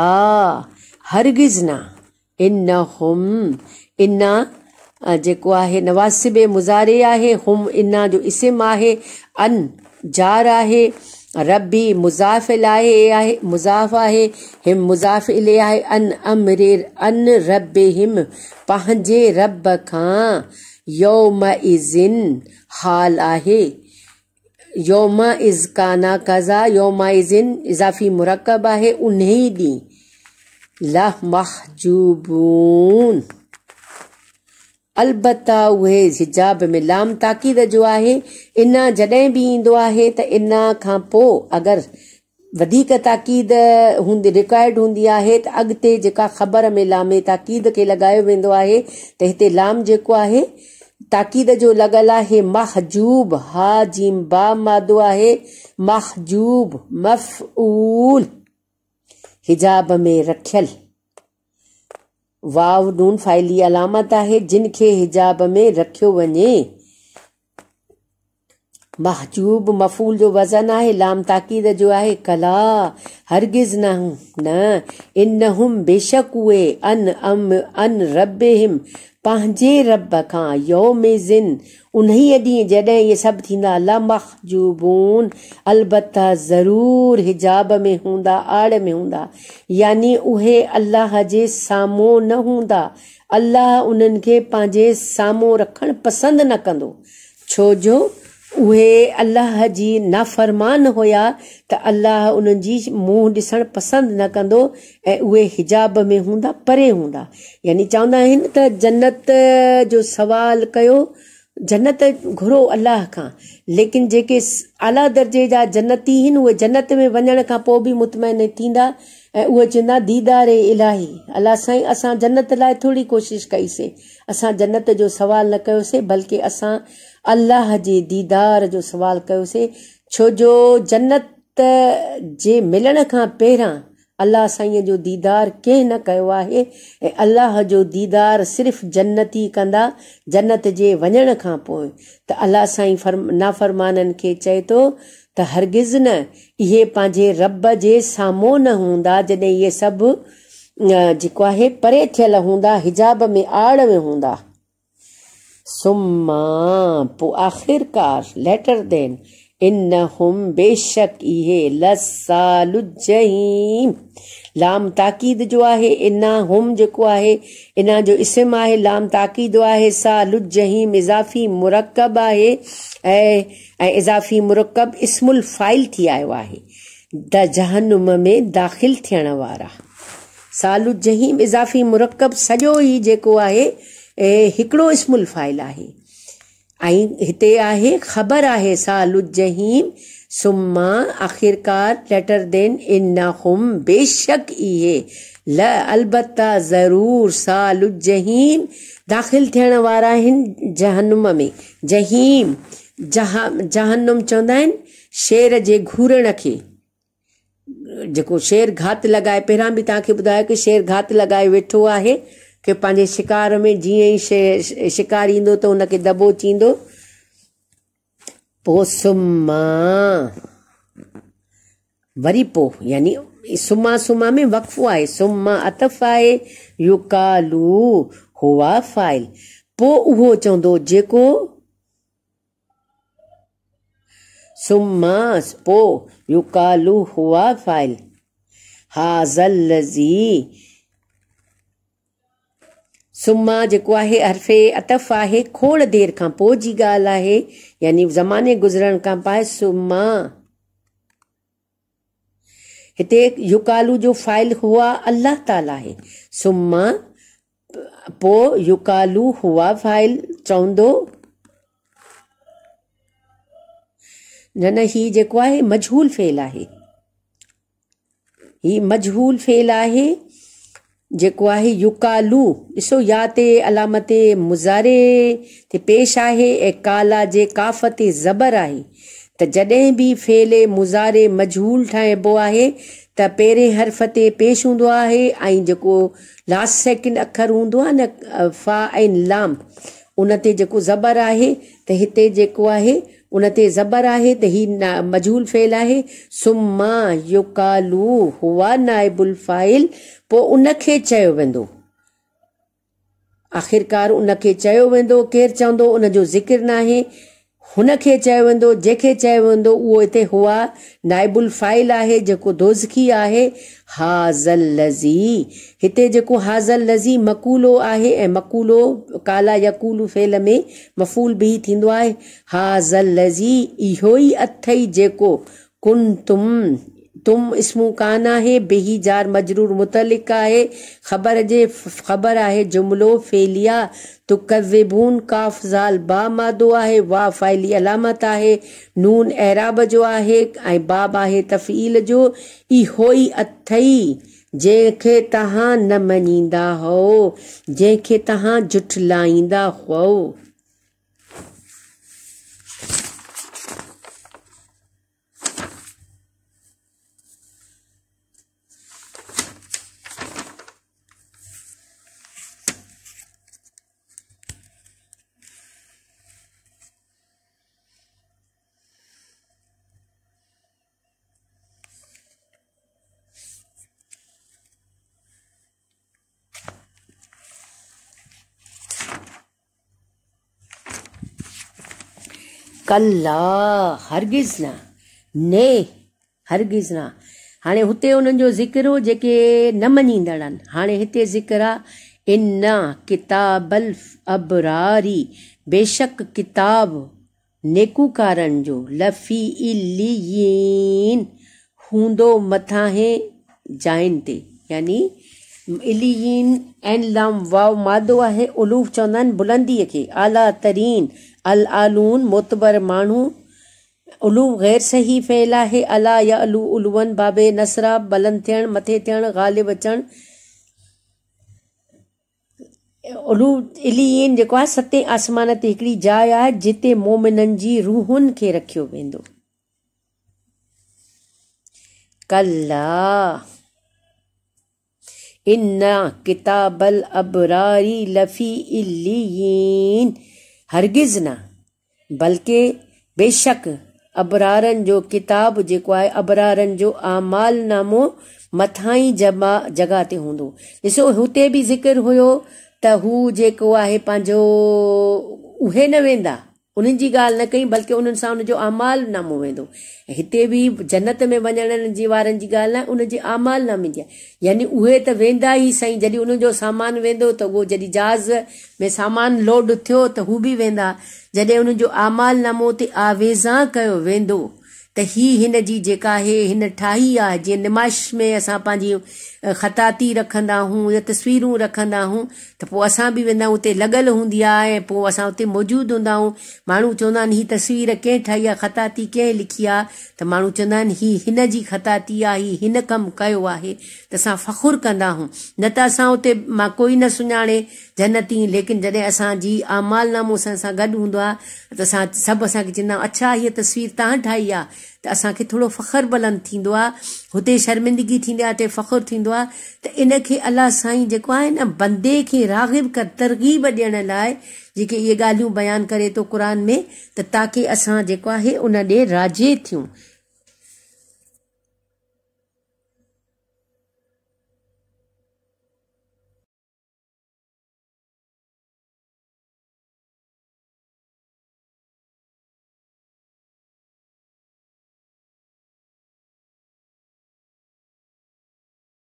हरगिज़ न इन हुम इना जेको आहे नवासिब मुज़ारे आहे हुम इना जो इसम आहे अन जार आहे रबी मुजाफ लाए मुजाफ आहे हिम मुजाफ आहे अन अमरे अन रब हिम पंहिंजे रब खां यौम इज़िन हाल आहे यौम इज़ काना कज़ा यौम इज़िन इज़ाफ़ी मुरकब आहे उन्हीअ ॾींहुं लह महजूबून अलबत उहे हिजाब में लाम ताक़ीद जो आहे इना जॾहिं बि ईंदो आहे त इना खां पोइ अगरि वधीक ताक़ीद हूंदी रिक्वायर्ड हूंदी आहे त अॻिते जेका ख़बर में लामे ताक़ीद खे लॻायो वेंदो आहे त हिते लाम जेको आहे ताक़ीद जो लॻल आहे महजूब हा जीम बा मादो आहे महजूब मफ़ूल हिजाब में रखियल वाव नून फाइली अलामत आहे जिन खे हिजाब में रखियो वञे महजूब मफ़ूल जो वज़न आहे लाम ताक़ीद जो आहे कला हरगिज़ न न इन हुम बेशक उहे अन अम अन रब हिम पंहिंजे रब का यौ में ज़िन उन्हीअ ॾींहुं जॾहिं इहे सभु थींदा ला महजूबून अलबता हिजाब में हूंदा आड़ में हूंदा यानी उहे अलाह जे साम्हूं न हूंदा अलाह उन्हनि खे पंहिंजे साम्हूं रखणु पसंदि न कंदो छो जो उहे अलाह जी नाफ़रमान हुया त अल्लाह उन्हनि जी मुंहुं ॾिसणु पसंदि न कंदो ऐं उहे हिजाब में हूंदा परे हूंदा यानी चवंदा आहिनि त जन्नत जो सवाल कयो जन्नत घुरो अल्लाह खां लेकिन जेके आला दर्जे जा जन्नती आहिनि उहे जन्नत में वञण खां पोइ बि मुतमैन थींदा ऐं उहे चवंदा दीदार इलाही अला साईं असां जन्नत लाइ थोरी कोशिशि कईसीं असां जन्नत जो सवाल न कयोसीं बल्कि असां अलाह जे दीदार जो सुवाल कयोसीं छो जो जन्नत जे मिलण खां पहिरां अलाह साईं जो दीदार कंहिं न कयो आहे ऐं अलाह जो दीदारु सिर्फ़ु ई कंदा जन्नत जे वञण खां पोइ त अलाह साईं फर्म नाफ़रमाननि खे चए थो त हरगिज़ न इहे पंहिंजे रब जे साम्हूं न हूंदा जॾहिं इहे सभु जेको आहे परे थियल हूंदा हिजाब में आड़ में हूंदा सुम्मा पो आखिरकार लेटर देन इन्नहुम बेशक इहे लसालुजहीम लाम ताकीद जो आहे इन्ना हुम जेको आहे इना जो इस्म आहे लाम ताकीद आहे सालुजहीम इज़ाफ़ी मुरकब आहे ऐं इज़ाफ़ी मुरकब इस्मुल फाइल थी आयो आहे द जहनुम में दाख़िल थियण वारा सालुजहीम इज़ाफ़ी मुरकब सॼो ई जेको आहे हिकिड़ो इस्मुल फ़ाइल आहे ऐं हिते आहे ख़बर आहे सालुजहीम सुम्मा आख़िरकार लेटर देन इन हुम बेशक इहे ल अलबत्ता ज़रूरु सालुजहीम दाख़िल थियण वारा आहिनि जहनुम में जहीम जहा जहनुम चवंदा आहिनि शेर जे घूरण खे जेको शेर घात लॻाए पहिरां बि तव्हांखे ॿुधायो की शेर घात लॻाए वेठो आहे की पंहिंजे शिकार में जीअं ई शिकार ईंदो त हुनखे दॿो चींदो पोइ सुम्हा वरी पोइ यानी सुम्हा सुम्हा में वक़फ़ो आहे सुम्हा अतफ़ आहे युकालू हुआ फाइल पोइ उहो चवंदो जेको सुम्मास पोइ युकालू हुआ फाइल हाज़ल लज़ी सुम्मा जेको आहे अर्फ़े अतफ़ आहे खोड़ देरि खां पोइ जी ॻाल्हि आहे यानी ज़माने गुज़रण खां पाए सुम्मा हिते युकालू जो फाइल हुआ अल्लाह ताला आहे सुम्मा पोइ युकालू हुआ फाइल चवंदो न न ही जेको आहे मजहूल फेल आहे ही मजहूल फेल आहे जेको आहे युकालू ॾिसो या ते अलामत मुज़ारे ते पेश आहे ऐं काला जे काफ़ ते ज़बर आहे त जॾहिं बि फेले मुज़ारे मजहूल ठाहिबो आहे त पहिरें हर्फ़ ते पेश हूंदो आहे ऐं जेको लास्ट सेकेंड अखर हूंदो आहे न फा ऐं लाम उन ते जेको ज़बर आहे त हिते जेको आहे उन ते ज़बर आहे त ही मजहूल फ़ेल आहे सुम्मा युकालू हुआ नाइबुल फाइल पोइ उनखे चयो वेंदो आख़िरकार उनखे चयो वेंदो केरु चवंदो उनजो ज़िक्र न आहे हुनखे चयो वेंदो जंहिंखे चयो वेंदो उहो हिते हुआ नाइबुल फाइल आहे जेको दोज़खी आहे हाज़ल लज़ी हिते जेको हाज़ल लज़ी मकूलो आहे ऐं मकूलो काला यकूलू फेल में मफ़ूल बि थींदो आहे हाज़ल लज़ी इहो ई अथई जेको कुन तुम तुम इसमू कान है बेही जार मजरूर मुतलिक का है ख़बर जे ख़बर आहे जुमिलो फेलिया तो कज़बून काफ़ ज़ाल बा मादो आहे वा फ़ाइली अलामत आहे नून एराब जो आहे ऐं बाब आहे तफ़ील जो इहो ई अथई जंहिंखे तव्हां न मञींदा हो जंहिंखे तव्हां झुठलाईंदा हो कल्ला हरगिज़ न ने हरगिज़ न हाणे हुते उन्हनि जो ज़िक्र हो जेके न मञींदड़ आहिनि हाणे हिते ज़िक्र आहे इना किताबल अबरारी बेशक किताब नेकूकारनि जो लफ़ी इलीन हूंदो मथां जाइन ते यानी इलीन ऐं लाम वाव मादो आहे उलूफ चवंदा आहिनि बुलंदीअ खे आला तरीन अल आलून मोतबर माण्हू उलू ग़ैर सही फ़ैल आहे अला या अलू उलूअन बाबे नसरा बुलंद थियणु मथे थियणु ग़ालिब अचणु उलू इलीन जेको आहे सतें आसमान ते हिकिड़ी जाइ आहे जिते मोमिननि जी रूहुनि खे रखियो वेंदो कला इना किताबल अबरारी लफ़ी इलीन हरगिज़ न बल्कि बेशक अबरारन जो किताब जेको आहे अबरारनि जो आमाल नामो मथां ई जमा जॻह ते हूंदो ॾिसो हुते बि ज़िक्र हुयो त हू जेको आहे पंहिंजो उहे न वेंदा उन्हनि जी ॻाल्हि न कई बल्कि उन्हनि सां उनजो अमाल अमालनामो वेंदो हिते बि जन्नत में वञण जी वारनि जी ॻाल्हि न आहे उनजी आमाल नाम यानी उहे त वेंदा ई सही जॾहिं उन्हनि जो सामान वेंदो त उहो जॾहिं जहाज़ में सामान लोड थियो त हू बि वेंदा जॾहिं उन्हनि जो अमाल अमालनामो ते आवेज़ा कयो वेंदो त ही जी जेका आहे हिन ठाही आहे जीअं नुमाइश में असां पंहिंजी ख़ताती रखंदा आहियूं या तस्वीरूं रखंदा आहियूं त पोइ असां बि वेंदा आहियूं उते लॻल हूंदी आहे ऐं पोइ असां उते मौजूदु हूंदा आहियूं माण्हू चवंदा आहिनि हीअ तस्वीर कंहिं ठाही आहे ख़ताती कंहिं लिखी आहे त माण्हू चवंदा आहिनि हीअ हिन जी ख़ताती आहे हीअ हिन कमु कयो आहे त असां फ़खुरु कंदा आहियूं न त असां उते मां कोई न सुञाणे जन्नती लेकिन जॾहिं असांजी आमाल नामो सां असां गॾु हूंदो आहे त असां सभु असांखे चवंदा आहियूं अच्छा हीअ तस्वीर तव्हां ठाही आहे त असांखे थोरो फ़ख्रु बुलंद थींदो आहे हुते शर्मिंदगी थींदी आहे हुते फ़खुरु थींदो आहे त इन खे अलाह साईं जेको आहे न बंदे खे रागिब कर तरगीब ॾियण लाइ जेके इहे ॻाल्हियूं बयानु करे थो क़ुर में त ताकी असां जेको आहे उन ॾे राझे थियूं